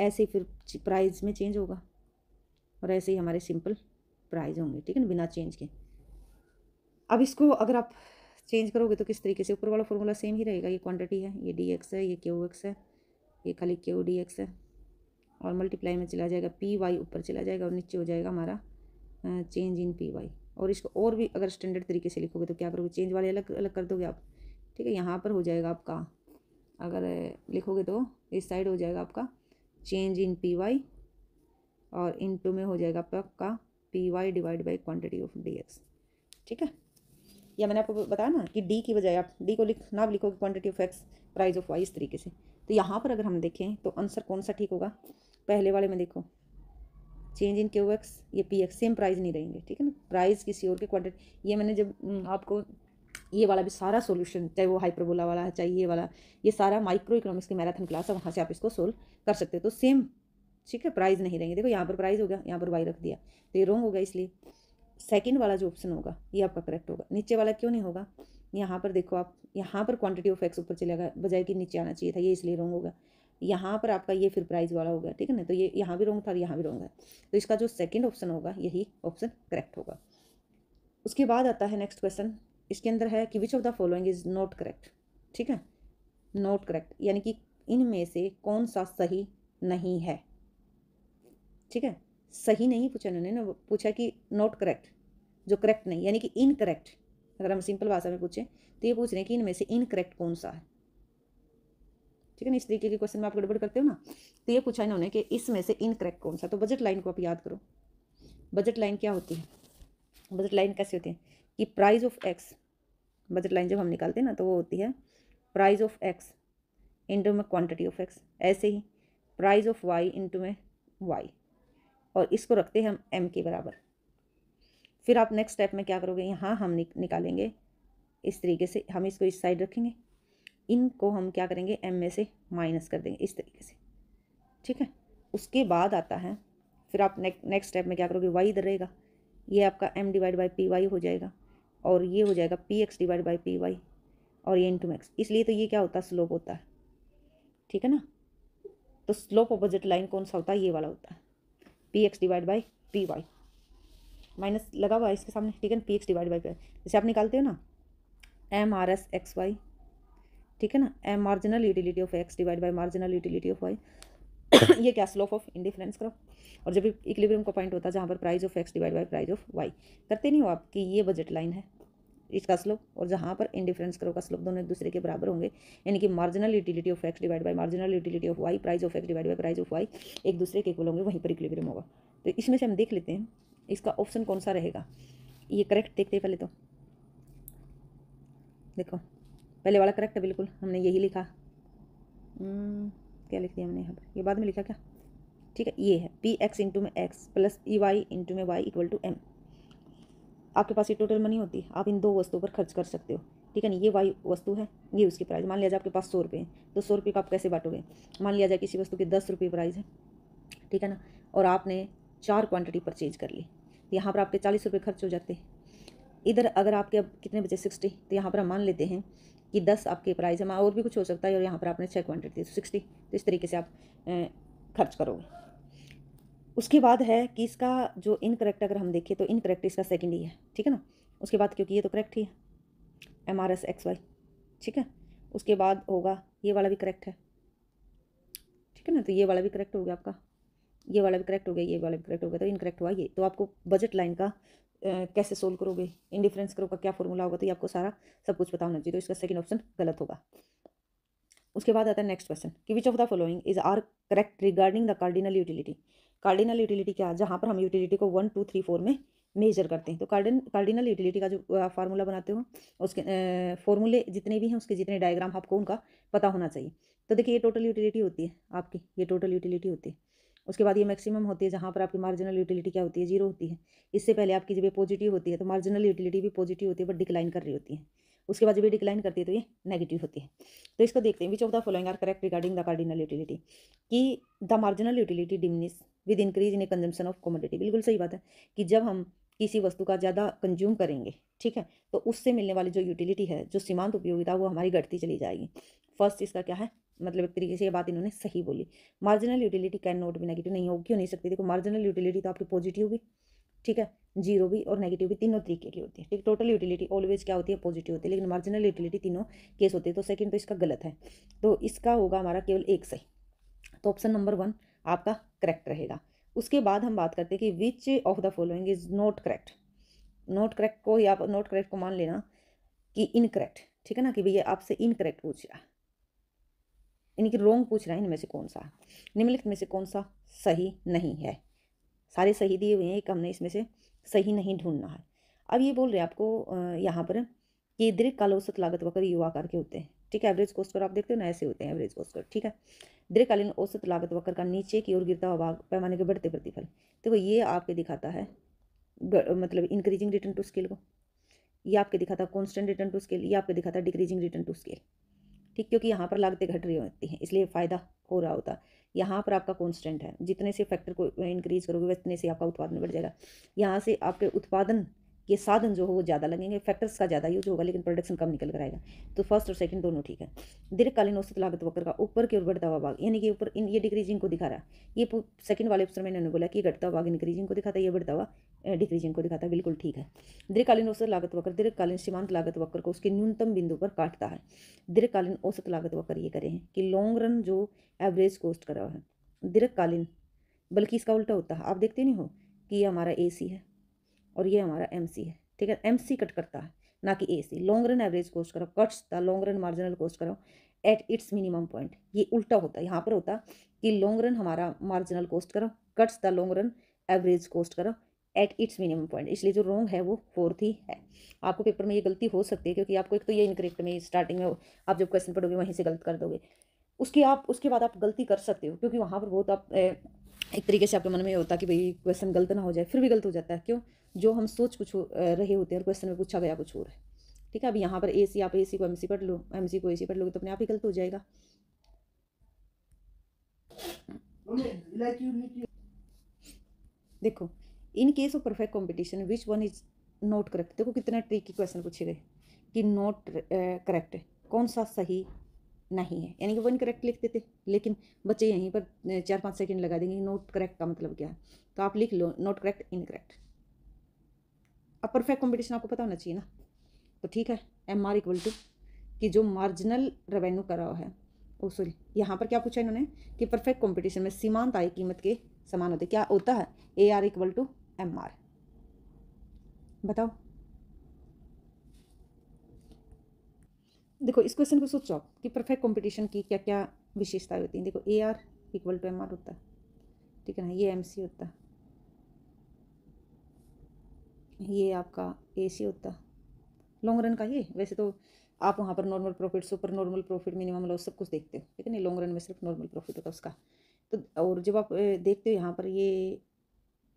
ऐसे ही फिर प्राइस में चेंज होगा और ऐसे ही हमारे सिंपल प्राइस होंगे ठीक है ना बिना चेंज के अब इसको अगर आप चेंज करोगे तो किस तरीके से ऊपर वाला फॉर्मूला सेम ही रहेगा ये क्वांटिटी है ये डी एक्स है ये क्यू एक्स है ये खाली क्यू डी एक्स है और मल्टीप्लाई में चला जाएगा पी वाई ऊपर चला जाएगा और नीचे हो जाएगा हमारा चेंज इन पी वाई और इसको और भी अगर स्टैंडर्ड तरीके से लिखोगे तो क्या करोगे चेंज वाले अलग अलग कर दोगे आप ठीक है यहाँ पर हो जाएगा आपका अगर लिखोगे तो इस साइड हो जाएगा आपका चेंज इन पी वाई और इन टू में हो जाएगा आपका P Y divide by quantity of D X ठीक है या मैंने आपको बताया ना कि डी की बजाय आप डी को लिख ना लिखोगे quantity of X price of Y इस तरीके से तो यहाँ पर अगर हम देखें तो आंसर कौन सा ठीक होगा पहले वाले में देखो चेंज इन क्यू एक्स ये पी एक्स सेम प्राइस नहीं रहेंगे ठीक है ना प्राइस किसी और के क्वांटिटी ये मैंने जब आपको ये वाला भी सारा सोल्यूशन चाहे वो हाइपरबोला वाला है चाहे ये वाला ये सारा माइक्रो इकोनॉमिक्स की मैराथन क्लास है वहाँ से आप इसको सोल्व कर सकते हो तो सेम ठीक है प्राइस नहीं रहेंगे देखो यहाँ पर हो होगा यहाँ पर वाई रख दिया तो ये रोंग होगा इसलिए सेकेंड वाला जो ऑप्शन होगा ये आपका करेक्ट होगा नीचे वाला क्यों नहीं होगा यहाँ पर देखो आप यहाँ पर क्वान्टिटी ऑफ एक्स ऊपर चलेगा बजाय कि नीचे आना चाहिए था ये इसलिए रोंग होगा यहाँ पर आपका ये फिर प्राइस वाला हो गया ठीक है ना तो ये यहाँ भी रोंग था और यहाँ भी रोंग है तो इसका जो सेकेंड ऑप्शन होगा यही ऑप्शन करेक्ट होगा उसके बाद आता है नेक्स्ट क्वेश्चन इसके अंदर है कि which of the following is not correct ठीक है नॉट करेक्ट यानी कि इनमें से कौन सा सही नहीं है ठीक है सही नहीं पूछा इन्होंने ना पूछा कि नॉट करेक्ट जो करेक्ट नहीं यानी कि इनकरेक्ट अगर हम सिंपल भाषा में पूछें तो ये पूछ रहे हैं कि इनमें से इनकरेक्ट कौन सा है ठीक है ना इस तरीके के क्वेश्चन में आप गड़बड़ करते हो ना तो ये पूछा इन्होंने कि इसमें से इनकरेक्ट कौन सा तो बजट लाइन को आप याद करो बजट लाइन क्या होती है बजट लाइन कैसे होती है कि price of X budget line जब हम निकालते हैं ना तो वो होती है प्राइज ऑफ एक्स इंटू में क्वान्टिटी ऑफ एक्स ऐसे ही प्राइज ऑफ वाई इंटू में वाई और इसको रखते हैं हम एम के बराबर फिर आप नेक्स्ट स्टेप में क्या करोगे यहाँ हम निकालेंगे इस तरीके से हम इसको इस साइड रखेंगे इनको हम क्या करेंगे एम में से माइनस कर देंगे इस तरीके से ठीक है उसके बाद आता है फिर आप ने, नेक्स्ट स्टेप में क्या करोगे वाई इधर रहेगा ये आपका M divide by P Y हो जाएगा और ये हो जाएगा P X divide by P Y और ये इंटू एक्स इसलिए तो ये क्या होता है स्लोप होता है ठीक है ना तो स्लोप अपोजिट लाइन कौन सा होता है ये वाला होता है P X divide by P Y minus लगा हुआ है इसके सामने ठीक है ना P X divide by P Y जैसे आप निकालते हो ना M R S X Y ठीक है ना M marginal utility of X divide by marginal utility of Y ये क्या ऑफ ऑफ इंडिफरेंस करो और जब इक्विलिब्रियम का पॉइंट होता है जहाँ पर price of X divide by price of Y करते नहीं हो आप कि ये बजट लाइन है इसका स्लोप और जहाँ पर इंडिफरेंस करो का स्लोप दोनों एक दूसरे के बराबर होंगे यानी कि marginal utility of X divide by marginal utility of Y price of X divide by price of Y एक दूसरे के इक्वल होंगे वहीं पर इक्विलिब्रियम होगा तो इसमें से हम देख लेते हैं इसका ऑप्शन कौन सा रहेगा ये करेक्ट देखते हैं पहले तो देखो पहले वाला करेक्ट है बिल्कुल हमने यही लिखा हम्म, क्या लिख दिया हमने यहाँ पर ये बाद में लिखा क्या ठीक है ये है पी एक्स इंटू में X plus E Y into में वाई इक्वल टू एम आपके पास ये टोटल मनी होती आप इन दो वस्तुओं पर खर्च कर सकते हो ठीक है ना ये वाई वस्तु है ये उसकी प्राइस मान लिया जाए आपके पास सौ रुपये तो सौ रुपये का आप कैसे बांटोगे मान लिया जाए किसी वस्तु की दस रुपये प्राइस है ठीक है ना और आपने चार क्वान्टिटी परचेज कर ली यहाँ पर आपके चालीस रुपये खर्च हो जाते इधर अगर आपके अब कितने बचे सिक्सटी तो यहाँ पर हम मान लेते हैं कि दस आपके प्राइस है और भी कुछ हो सकता है और यहाँ पर आपने छः क्वान्टिटी दी सिक्सटी तो इस तरीके से आप खर्च करोगे उसके बाद है कि इसका जो इनकरेक्ट अगर हम देखें तो इनकरेक्ट इसका सेकेंड ही है ठीक है ना उसके बाद क्योंकि ये तो करेक्ट ही है M R S X Y ठीक है उसके बाद होगा ये वाला भी करेक्ट है ठीक है ना तो ये वाला भी करेक्ट हो गया आपका ये वाला भी करेक्ट हो गया ये वाला भी करेक्ट हो गया तो इनकरेक्ट हुआ ये तो आपको बजट लाइन का कैसे सोल्व करोगे इंडिफरेंस करो का क्या फॉर्मूला होगा तो ये आपको सारा सब कुछ पता होना चाहिए तो इसका सेकंड ऑप्शन गलत होगा उसके बाद आता है नेक्स्ट क्वेश्चन कि which of the following is are correct regarding the cardinal utility cardinal utility क्या जहाँ पर हम यूटिलिटी को वन टू थ्री फोर में मेजर करते हैं तो कार्डिन कार्डिनल यूटिलिटी का जो फार्मूला बनाते हो उसके फॉर्मूले जितने भी हैं उसके जितने डायग्राम आपको उनका पता होना चाहिए तो देखिए ये टोटल यूटिलिटी होती है आपकी ये टोटल यूटिलिटी होती है उसके बाद ये मैक्सिमम होती है जहाँ पर आपकी मार्जिनल यूटिलिटी क्या होती है जीरो होती है इससे पहले आपकी जब ये पॉजिटिव होती है तो मार्जिनल यूटिलिटी भी पॉजिटिव होती है बट डिक्लाइन कर रही होती है उसके बाद जब ये डिक्लाइन करती है तो ये नेगेटिव होती है तो इसको देखते हैं which of the following are correct regarding the cardinal utility कि the marginal utility diminish with increase in a consumption of commodity बिल्कुल सही बात है कि जब हम किसी वस्तु का ज़्यादा कंज्यूम करेंगे ठीक है तो उससे मिलने वाली जो यूटिलिटी है जो सीमांत उपयोगिता वो हमारी घटती चली जाएगी फर्स्ट इसका क्या है मतलब एक तरीके से ये बात इन्होंने सही बोली marginal utility can not be negative नहीं हो क्यों नहीं सकती देखो मार्जिनल यूटिलिटी तो आपकी पॉजिटिव भी ठीक है जीरो भी और नेगेटिव भी तीनों तरीके की होती है ठीक टोटल यूटिलिटी ऑलवेज क्या होती है पॉजिटिव होती है लेकिन मार्जिनल यूटिलिटी तीनों केस होते हैं तो सेकंड तो इसका गलत है तो इसका होगा हमारा केवल एक सही तो ऑप्शन नंबर वन आपका करेक्ट रहेगा उसके बाद हम बात करते हैं कि which of the following is not correct not correct को या नॉट करेक्ट को मान लेना कि इनकरेक्ट ठीक है ना कि भैया आपसे इनकरेक्ट पूछ रहा है यानी कि रोंग पूछ रहा है इनमें से कौन सा निम्नलिखित में से कौन सा सही नहीं है सारे सही दिए हुए हैं एक हमने इसमें से सही नहीं ढूंढना है अब ये बोल रहे हैं आपको यहाँ पर कि दीर्घ काल औसत लागत वक्र युवा आकार के होते हैं ठीक है एवरेज कोस्ट पर आप देखते हो ना ऐसे होते हैं एवरेज कोस्ट पर ठीक है दीर्घकालीन औसत लागत वक्र का नीचे की ओर गिरता हुआ भाग पैमाने के बढ़ते प्रतिफल देखो ये आपके दिखाता है मतलब इंक्रीजिंग रिटर्न टू स्केल को ये आपके दिखाता है कॉन्स्टेंट रिटर्न टू स्केल ये आपके दिखाता है डिक्रीजिंग रिटर्न टू स्केल ठीक क्योंकि यहाँ पर लागतें घट रही होती हैं इसलिए फ़ायदा हो रहा होता यहाँ पर आपका कॉन्स्टेंट है जितने से फैक्टर को इंक्रीज करोगे उतने से आपका उत्पादन बढ़ जाएगा यहाँ से आपके उत्पादन ये साधन जो हो वो ज़्यादा लगेंगे फैक्टर्स का ज़्यादा यूज होगा लेकिन प्रोडक्शन कम निकल कर आएगा तो फर्स्ट और सेकंड दोनों ठीक है दीर्घकालीन औसत लागत वक्र का ऊपर की ओर बढ़ता हुआ भाग यानी कि ऊपर इन ये डिक्रीजिंग को दिखा रहा है ये सेकंड वाले ऑप्शन में इन्होंने बोला कि घटता हुआ भाग इनक्रीजिंग को दिखाता है ये बढ़ता हुआ डिक्रीजिंग को दिखाता है बिल्कुल ठीक है दीर्घकालीन औसत लागत वक्र दीर्घकालीन सीमांत लागत वक्र को उसके न्यूनतम बिंदु पर काटता है दीर्घकालीन औसत लागत वक्र ये करें कि लॉन्ग रन जो एवरेज कोस्ट करा रहा है दीर्घकालीन बल्कि इसका उल्टा होता है आप देखते नहीं हो कि ये हमारा ए है और ये हमारा एम है ठीक है एम कट करता है ना कि A C long run average cost curve cuts the long run marginal cost curve at its minimum point ये उल्टा होता है यहाँ पर होता कि लॉन्ग रन हमारा marginal cost curve cuts the long run average cost curve at its minimum point इसलिए जो रॉन्ग है वो फोर्थ ही है आपको पेपर में ये गलती हो सकती है क्योंकि आपको एक तो ये इनकरेक्ट में स्टार्टिंग में आप जब क्वेश्चन पढ़ोगे वहीं से गलत कर दोगे उसकी आप उसके बाद आप गलती कर सकते हो क्योंकि वहाँ पर बहुत आप एक तरीके से आपके मन में ये होता कि भाई क्वेश्चन गलत ना हो जाए फिर भी गलत हो जाता है क्यों जो हम सोच कुछ रहे होते हैं और क्वेश्चन में पूछा गया कुछ और है ठीक है अब यहाँ पर ए सी आप ए सी को एम सी पढ़ लो एम सी को ए सी पढ़ लोगे तो अपने आप ही गलत हो जाएगा देखो in case of perfect competition which one is not correct देखो कितना ट्रिकी क्वेश्चन पूछे गए कि नॉट करेक्ट कौन सा सही नहीं है यानी कि वो इनकरेक्ट लिख देते लेकिन बच्चे यहीं पर चार पाँच सेकेंड लगा देंगे नोट करेक्ट का मतलब क्या है तो आप लिख लो नोट करेक्ट इनकरेक्ट अब परफेक्ट कॉम्पिटिशन आपको पता होना चाहिए ना तो ठीक है एम आर इक्वल टू कि जो मार्जिनल रेवेन्यू करा हुआ है ओ सॉरी यहाँ पर क्या पूछा इन्होंने कि परफेक्ट कॉम्पिटिशन में सीमांत आय कीमत के समान होते क्या होता है A R equal to M R बताओ देखो इस क्वेश्चन को सोचो कि परफेक्ट कंपटीशन की क्या क्या विशेषताएं होती हैं देखो A R equal to M R होता है ठीक है ना ये एम सी होता ये आपका ए सी होता लॉन्ग रन का ये वैसे तो आप वहाँ पर normal profit super normal profit minimum loss सब कुछ देखते हो ठीक है ना लॉन्ग रन में सिर्फ नॉर्मल प्रॉफिट होता है उसका तो और जब आप देखते हो यहाँ पर ये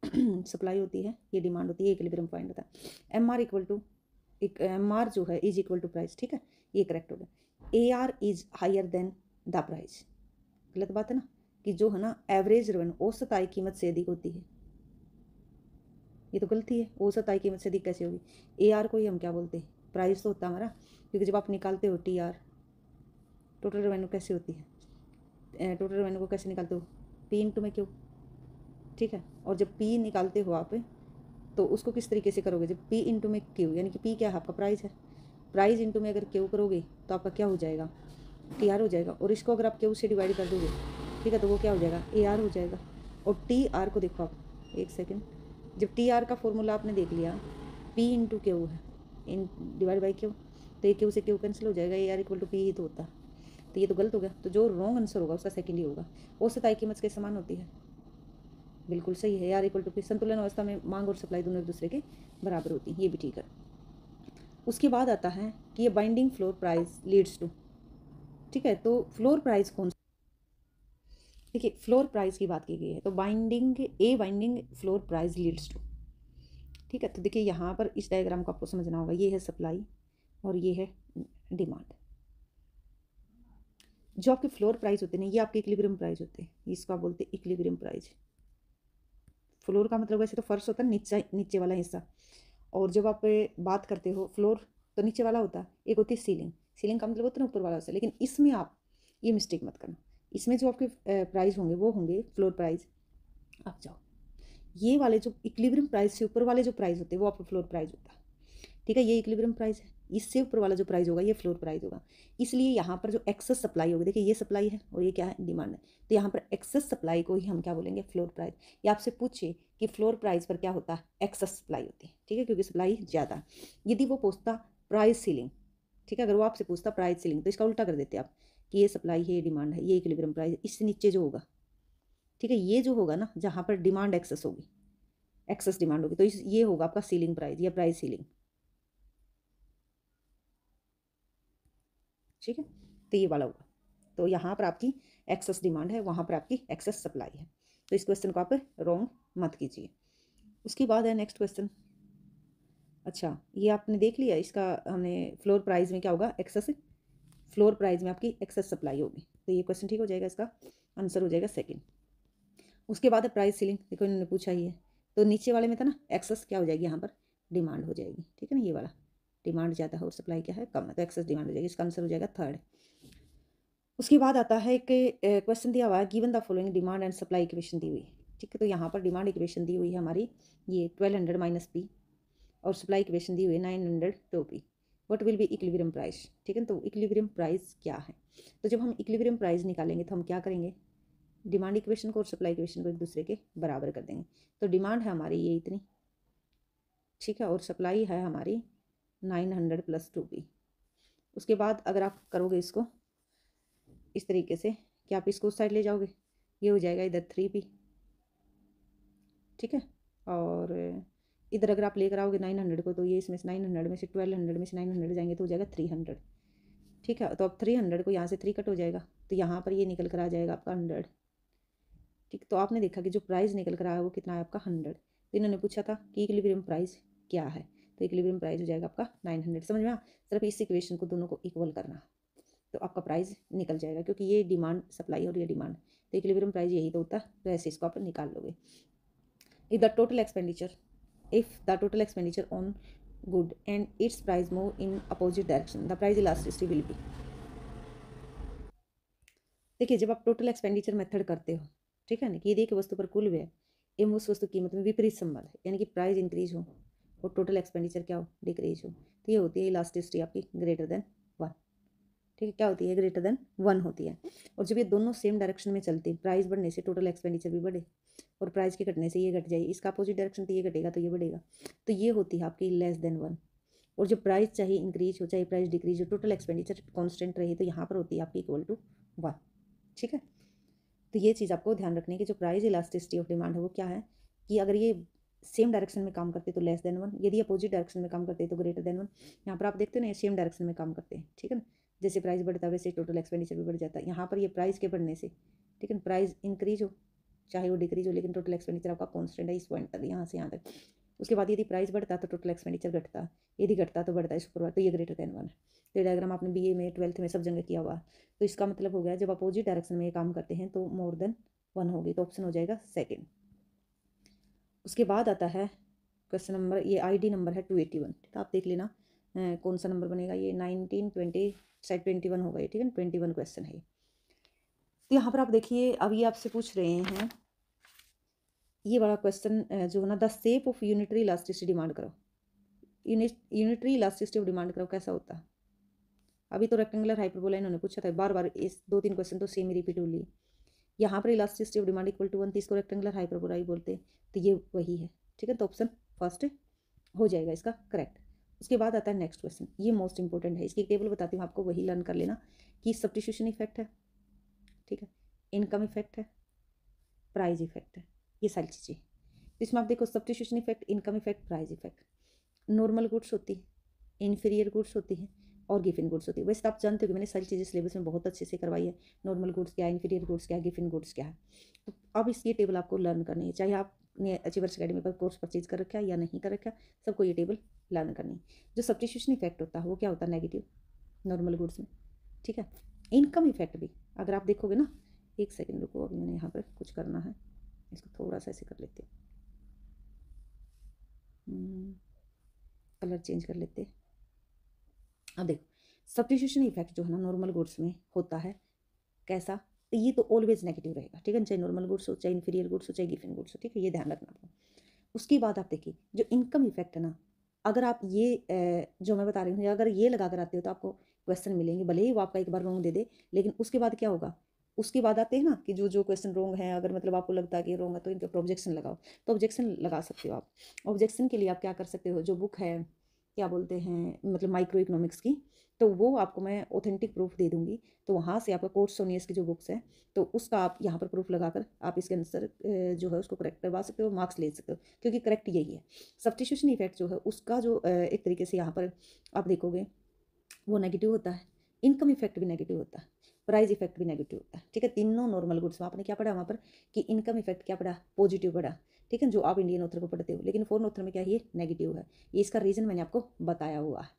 सप्लाई होती है ये डिमांड होती है इक्विलिब्रियम पॉइंट होता है एम आर इक्वल टू एक एम आर जो है इज इक्वल टू प्राइस ठीक है ये करेक्ट हो गया A R is higher than the price गलत बात है ना कि जो है ना एवरेज रेवेन्यू औसत आय कीमत से अधिक होती है ये तो गलती है औसत आय कीमत से अधिक कैसे होगी ए आर को ही हम क्या बोलते हैं प्राइस तो होता हमारा क्योंकि जब आप निकालते हो टी आर टोटल रेवेन्यू कैसे होती है टोटल रेवेन्यू को कैसे निकालते हो पी इंटू में क्यों ठीक है और जब पी निकालते हो आप तो उसको किस तरीके से करोगे जब पी इंटू में क्यू यानी कि पी क्या है आपका प्राइस है प्राइस इंटू में अगर क्यू करोगे तो आपका क्या हो जाएगा टी आर हो जाएगा और इसको अगर आप क्यू से डिवाइड कर दोगे ठीक है तो वो क्या हो जाएगा ए आर हो जाएगा और टी आर को देखो आप एक सेकेंड जब टी आर का फॉर्मूला आपने देख लिया पी इंटू क्यू है इन डिवाइड बाई क्यू तो ये क्यू से क्यू कैंसिल हो जाएगा A R equal to P ही तो होता तो ये तो गलत हो गया तो जो रॉन्ग आंसर होगा उसका सेकेंड ही होगा औसत आई कीमत के समान होती है बिल्कुल सही है A R equal to P संतुलन अवस्था में मांग और सप्लाई दोनों एक दूसरे के बराबर होती है ये भी ठीक है उसके बाद आता है कि ये binding floor price leads to ठीक है तो फ्लोर प्राइस कौन देखिए फ्लोर प्राइस की बात की गई है तो binding a binding floor price leads to ठीक है तो देखिए यहाँ पर इस डायग्राम को आपको समझना होगा ये है सप्लाई और ये है डिमांड जो आपके फ्लोर प्राइस होते हैं ये आपके इक्लिब्रियम प्राइस होते हैं इसको आप बोलते हैं इक्लिब्रियम प्राइस फ्लोर का मतलब वैसे तो फर्श होता है नीचे नीचे वाला हिस्सा और जब आप बात करते हो फ्लोर तो नीचे वाला होता है एक होती है सीलिंग सीलिंग का मतलब होता है ऊपर वाला होता है लेकिन इसमें आप ये मिस्टेक मत करना इसमें जो आपके प्राइस होंगे वो होंगे फ्लोर प्राइस आप जाओ ये वाले जो इक्लिब्रियम प्राइस से ऊपर वाले जो प्राइस होते हैं वो आपका फ्लोर प्राइस होता है ठीक है ये इक्विलिब्रियम प्राइस है इससे ऊपर वाला जो प्राइस होगा ये फ्लोर प्राइस होगा इसलिए यहाँ पर जो एक्सेस सप्लाई होगी देखिए ये सप्लाई है और ये क्या है डिमांड है तो यहाँ पर एक्सेस सप्लाई को ही हम क्या बोलेंगे फ्लोर प्राइस या आपसे पूछे कि फ्लोर प्राइस पर क्या होता है एक्सेस सप्लाई होती है ठीक है क्योंकि सप्लाई ज़्यादा यदि वो पूछता प्राइस सीलिंग ठीक है अगर वो आपसे पूछता प्राइस सीलिंग तो इसका उल्टा कर देते आप कि ये सप्लाई है ये डिमांड है ये इक्विलिब्रियम प्राइस इससे नीचे जो होगा ठीक है ये जो होगा ना जहाँ पर डिमांड एक्सेस होगी एक्सेस डिमांड होगी तो इस ये होगा आपका सीलिंग प्राइस या प्राइस सीलिंग ठीक है तो ये वाला होगा तो यहाँ पर आपकी एक्सेस डिमांड है वहाँ पर आपकी एक्सेस सप्लाई है तो इस क्वेश्चन को आप रॉन्ग मत कीजिए उसके बाद है नेक्स्ट क्वेश्चन अच्छा ये आपने देख लिया इसका हमने फ्लोर प्राइस में क्या होगा एक्सेस फ्लोर प्राइस में आपकी एक्सेस सप्लाई होगी तो ये क्वेश्चन ठीक हो जाएगा इसका आंसर हो जाएगा सेकेंड उसके बाद है प्राइस सीलिंग देखो इन्होंने पूछा ही है तो नीचे वाले में था ना एक्सेस क्या हो जाएगी यहाँ पर डिमांड हो जाएगी ठीक है ना ये वाला डिमांड ज़्यादा है और सप्लाई क्या है कम है तो एक्सेस डिमांड हो जाएगी इसका आंसर हो जाएगा थर्ड उसके बाद आता है कि क्वेश्चन दिया हुआ है given the following demand and supply equation दी हुई ठीक है तो यहाँ पर डिमांड इक्वेशन दी हुई है हमारी ये ट्वेल्व हंड्रेड माइनस पी और सप्लाई इक्वेशन दी हुई है nine hundred two P what will be equilibrium price ठीक है तो इक्लिब्रियम प्राइस क्या है तो जब हम इक्लिब्रियम प्राइस निकालेंगे तो हम क्या करेंगे डिमांड इक्वेशन को और सप्लाई इक्वेशन को एक दूसरे के बराबर कर देंगे तो डिमांड है हमारी ये इतनी ठीक है और सप्लाई है हमारी nine hundred plus two P उसके बाद अगर आप करोगे इसको इस तरीके से कि आप इसको उस साइड ले जाओगे ये हो जाएगा इधर थ्री पी ठीक है और इधर अगर आप लेकर आओगे नाइन हंड्रेड को तो ये इसमें से नाइन हंड्रेड में से ट्वेल्व हंड्रेड में से नाइन हंड्रेड जाएंगे तो हो जाएगा थ्री हंड्रेड ठीक है तो अब थ्री हंड्रेड को यहाँ से थ्री कट हो जाएगा तो यहाँ पर ये निकल कर आ जाएगा आपका हंड्रेड ठीक तो आपने देखा कि जो प्राइस निकल कर आया वो कितना है आपका हंड्रेड तो इन्होंने पूछा था कि इक्विलिब्रियम प्राइस क्या है तो इक्विलिब्रियम प्राइस हो जाएगा आपका नाइन हंड्रेड समझ में सिर्फ इस इक्वेशन को दोनों को इक्वल करना तो आपका प्राइस निकल जाएगा क्योंकि ये डिमांड सप्लाई और ये डिमांड तो इक्विलिब्रियम प्राइस यही तो होता तो ऐसे इसको आप निकाल लोगे if the total expenditure if the total expenditure on good and its price move in opposite direction the price elasticity will be देखिए जब आप टोटल एक्सपेंडिचर मेथड करते हो ठीक है ना कि यदि एक वस्तु पर कुल व्यय एवं उस वस्तु कीमत मतलब में विपरीत संबंध है यानी कि प्राइस इंक्रीज हो और टोटल एक्सपेंडिचर क्या हो डिक्रीज हो तो ये होती है इलास्टिसिटी आपकी ग्रेटर देन वन ठीक है क्या होती है ग्रेटर देन वन होती है और जब ये दोनों सेम डायरेक्शन में चलते हैं प्राइस बढ़ने से टोटल एक्सपेंडिचर भी बढ़े और प्राइस के घटने से ये घट जाए इसका अपोजिट डायरेक्शन तो ये घटेगा तो ये बढ़ेगा तो ये होती है आपकी लेस देन वन और जो प्राइस चाहे इंक्रीज हो चाहे प्राइस डिक्रीज हो टोटल एक्सपेंडिचर कॉन्स्टेंट रहे तो यहाँ पर होती है आपकी इक्वल टू वन ठीक है तो ये चीज़ आपको ध्यान रखने की जो प्राइस इलास्टिसिटी ऑफ डिमांड है वो क्या है कि अगर ये सेम डायरेक्शन में काम करते तो लेस देन वन यदि अपोजिट डायरेक्शन में काम करते तो ग्रेटर देन वन यहाँ पर आप देखते हो ना सेम डायरेक्शन में काम करते हैं ठीक है ना जैसे प्राइस बढ़ता है वैसे टोटल एक्सपेंडिचर भी बढ़ जाता है यहाँ पर ये प्राइस के बढ़ने से ठीक है प्राइस इंक्रीज हो चाहे वो डिक्रीज हो लेकिन टोटल एक्सपेंडिचर आपका कॉन्स्टेंट है इस पॉइंट तक यहाँ से यहाँ तक उसके बाद यदि प्राइस बढ़ता तो टोटल एक्सपेंडिचर घटता यदि घटता तो बढ़ता है शुक्रवार तो ये ग्रेटर देन वन है तो ये डायग्राम आपने बी में ट्वेल्थ में सब जगह किया हुआ तो इसका मतलब हो गया जब अपोजिट डायरेक्शन में ये काम करते हैं तो मोर देन वन होगी तो ऑप्शन हो जाएगा सेकेंड उसके बाद आता है क्वेश्चन नंबर ये आईडी नंबर है टू एटी वन ठीक है आप देख लेना कौन सा नंबर बनेगा ये नाइनटीन ट्वेंटी शायद ट्वेंटी वन होगा ये ठीक है ट्वेंटी वन क्वेश्चन है तो यहाँ पर आप देखिए अब ये आपसे पूछ रहे हैं ये बड़ा क्वेश्चन जो है ना the shape of unitary elasticity demand curve unit unitary elasticity of demand curve कैसा होता है अभी तो रेक्टेंगुलर हाइपरबोला इन्होंने पूछा था बार बार इस दो तीन क्वेश्चन तो सेम ही रिपीट हो लिए यहाँ पर elasticity of demand equal to one तो इसको रेक्टेंगुलर हाइपरबोलाई बोलते हैं तो ये वही है ठीक है तो ऑप्शन फर्स्ट हो जाएगा इसका करेक्ट उसके बाद आता है नेक्स्ट क्वेश्चन ये मोस्ट इंपॉर्टेंट है इसकी टेबल बताती हूँ आपको वही लर्न कर लेना कि सब्टिट्यूशन इफेक्ट है ठीक है इनकम इफेक्ट है प्राइज इफेक्ट है ये सारी चीज़ें तो इसमें आप देखो substitution effect income effect price effect normal goods होती है इन्फीरियर गुड्स होती हैं और गिफिन गुड्स होती है वैसे तो आप जानते हो कि मैंने सारी चीज़ें सिलेबस में बहुत अच्छे से करवाई है नॉर्मल गुड्स क्या है इन्फीरियर गुड्स क्या है गिफिन गुड्स क्या है तो अब इसकी टेबल आपको लर्न करनी है चाहे आपने अचीवर्स अकेडमी पर कोर्स परचेज कर रखा है या नहीं कर रखा सबको ये टेबल लर्न करनी है जो सब्सटीट्यूशन इफेक्ट होता है वो क्या होता है नेगेटिव नॉर्मल गुड्स में ठीक है इनकम इफेक्ट भी अगर आप देखोगे ना एक सेकेंड रुको अभी मैंने यहाँ पर कुछ करना है इसको थोड़ा सा ऐसे कर लेते कलर चेंज hmm। कर लेते अब देखो सब्टीट्यूशन इफेक्ट जो है ना नॉर्मल गुड्स में होता है कैसा तो ये तो ऑलवेज नेगेटिव रहेगा ठीक है चाहे नॉर्मल गुड्स हो चाहे इन्फीरियर गुड्स हो चाहे गिफिन गुड्स हो ठीक है ये ध्यान रखना आपको उसके बाद आप देखिए जो इनकम इफेक्ट है ना अगर आप ये जो मैं बता रही हूँ अगर ये लगा कर आते हो तो आपको क्वेश्चन मिलेंगे भले ही वो आपका एक बार रोंग दे दे लेकिन उसके बाद क्या होगा उसके बाद आते हैं ना कि जो जो क्वेश्चन रोंग है अगर मतलब आपको लगता है कि रोंग है तो इन पर ऑब्जेक्शन लगाओ तो ऑब्जेक्शन लगा सकते हो आप ऑब्जेक्शन के लिए आप क्या कर सकते हो जो बुक है क्या बोलते हैं मतलब माइक्रो इकोनॉमिक्स की तो वो आपको मैं ऑथेंटिक प्रूफ दे दूंगी तो वहाँ से आपका कोर्ट सोनियस की जो बुक्स है तो उसका आप यहाँ पर प्रूफ लगाकर आप इसके आंसर जो है उसको करेक्ट करवा सकते हो मार्क्स ले सकते हो क्योंकि करेक्ट यही है सब्सटिट्यूशन इफेक्ट जो है उसका जो एक तरीके से यहाँ पर आप देखोगे वो नेगेटिव होता है इनकम इफेक्ट भी नेगेटिव होता है प्राइस इफेक्ट भी नेगेटिव होता है ठीक है तीनों नॉर्मल गुड्स में आपने क्या पढ़ा वहाँ पर कि इनकम इफेक्ट क्या पढ़ा पॉजिटिव पढ़ा ठीक है जो आप इंडियन ऑथर को पढ़ते हो लेकिन फॉरन ऑथर में क्या ये नेगेटिव है ये इसका रीज़न मैंने आपको बताया हुआ है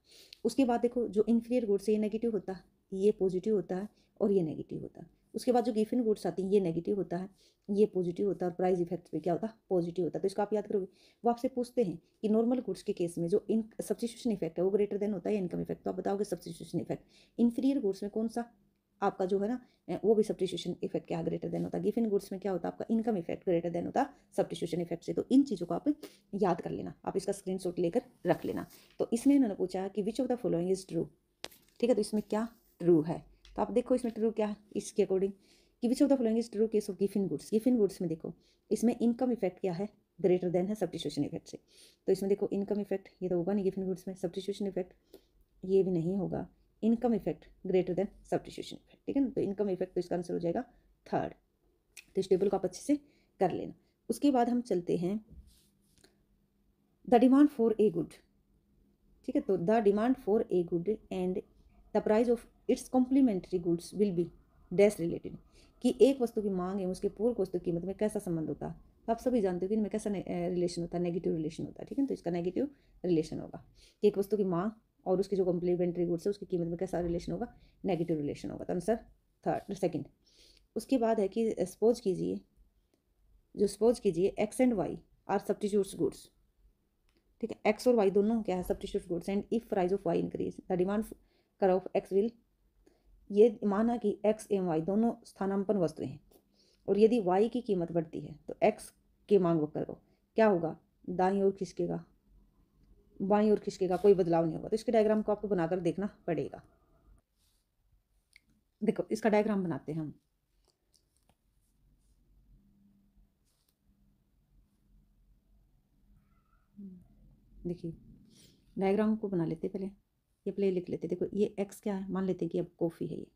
उसके बाद देखो जो इन्फीरियर गुड्स है ये नेगेटिव होता है ये पॉजिटिव होता है और ये नेगेटिव होता है उसके बाद जो गिफिन गुड्स आती हैं ये नेगेटिव होता है ये पॉजिटिव होता है और प्राइस इफेक्ट पे क्या होता है पॉजिटिव होता है तो इसको आप याद करोगे वो आपसे पूछते हैं कि नॉर्मल गुड्स के केस में जो इन सब्सिट्यूशन इफेक्ट है वो ग्रेटर देन होता है इनकम इफेक्ट तो आप बताओगे सब्सिट्यूशन इफेक्ट इन्फीरियर गुड्स में कौन सा आपका जो है ना वो भी सब्टिट्यूशन इफेक्ट क्या ग्रेटर देन होता गिफ इन गुड्स में क्या होता है आपका इनकम इफेक्ट ग्रेटर देन होता सब्टिट्यूशन इफेक्ट से तो इन चीज़ों को आप याद कर लेना आप इसका स्क्रीन लेकर रख लेना तो इसमें इन्होंने पूछा कि which of the following is true ठीक है तो इसमें क्या ट्रू है तो आप देखो इसमें ट्रू क्या है इसके अकॉर्डिंग कि which of the following is true case of Giffen goods Giffen goods में देखो इसमें इनकम इफेक्ट क्या है ग्रेटर देन है सब्टिट्यूशन इफेक्ट से तो इसमें देखो इनकम इफेक्ट ये तो होगा नहीं गिफिन इन गुड्स में सब्टिट्यूशन इफेक्ट ये भी नहीं होगा income effect greater than substitution effect ठीक है ना तो इनकम इफेक्ट तो इसका आंसर हो जाएगा थर्ड तो इस टेबल को आप अच्छे से कर लेना उसके बाद हम चलते हैं the demand for a good ठीक है तो the demand for a good and the price of its complementary goods will be dash related कि एक वस्तु की मांग है उसके पूर्व वस्तु कीमत मतलब में कैसा संबंध होता है तो आप सभी जानते हो कि इनमें कैसा रिलेशन होता है नेगेटिव रिलेशन होता है ठीक है तो इसका नेगेटिव रिलेशन होगा कि एक वस्तु की मांग और उसकी जो कम्प्लीमेंट्री गुड्स है उसकी कीमत में कैसा रिलेशन होगा नेगेटिव रिलेशन होगा तो आंसर थर्ड सेकेंड उसके बाद है कि सपोज कीजिए जो सपोज कीजिए X and Y are substitutes goods ठीक है एक्स और वाई दोनों क्या है substitute goods and if price of Y increase the demand curve of X will ये माना कि एक्स एम वाई दोनों स्थानांपन वस्तुएं हैं और यदि वाई की कीमत बढ़ती है तो एक्स की मांग करो क्या होगा दाई और खिसकेगा बाई और खिसकेगा कोई बदलाव नहीं होगा तो इसके डायग्राम को आपको बनाकर देखना पड़ेगा देखो इसका डायग्राम बनाते हैं हम देखिए डायग्राम को बना लेते पहले ये प्ले लिख लेते देखो ये एक्स क्या है मान लेते हैं कि अब कॉफ़ी है ये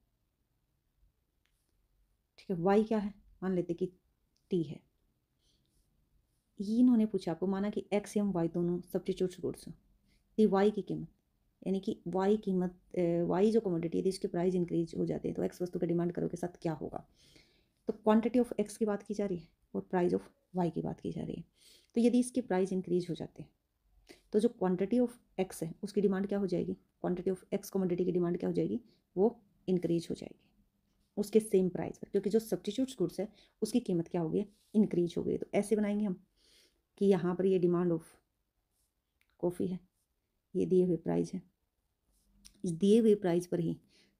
ठीक है वाई क्या है मान लेते कि टी है ये इन्होंने पूछा आपको माना कि एक्स एम वाई दोनों सब्सटीट्यूट गुड्स दी वाई की कीमत यानी कि वाई कीमत वाई जो कमोडिटी है इसके प्राइस इंक्रीज हो जाते हैं तो एक्स वस्तु का डिमांड करो के साथ क्या होगा तो क्वांटिटी ऑफ एक्स की बात की जा रही है और प्राइस ऑफ वाई की बात की जा रही है तो यदि इसके प्राइस इंक्रीज हो जाते हैं तो जो क्वांटिटी ऑफ एक्स है उसकी डिमांड क्या हो जाएगी क्वांटिटी ऑफ एक्स कमोडिटी की डिमांड क्या हो जाएगी वो इंक्रीज हो जाएगी उसके सेम प्राइस पर क्योंकि जो सब्सटीट्यूट गुड्स है उसकी कीमत क्या होगी इंक्रीज हो गई तो ऐसे बनाएंगे हम कि यहाँ पर ये डिमांड ऑफ कॉफ़ी है ये दिए हुए प्राइस है इस दिए हुए प्राइस पर ही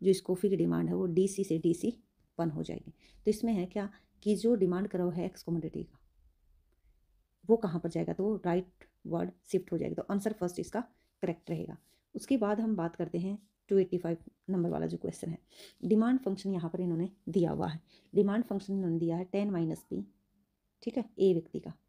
जो इस कॉफ़ी की डिमांड है वो डी सी से डी सी वन हो जाएगी तो इसमें है क्या कि जो डिमांड करा हुआ है एक्स कॉमोडिटी का वो कहाँ पर जाएगा तो वो राइट वर्ड शिफ्ट हो जाएगा तो आंसर फर्स्ट इसका करेक्ट रहेगा उसके बाद हम बात करते हैं टू एट्टी फाइव नंबर वाला जो क्वेश्चन है डिमांड फंक्शन यहाँ पर इन्होंने दिया हुआ है डिमांड फंक्शन इन्होंने दिया है टेन माइनस पी ठीक है ए व्यक्ति का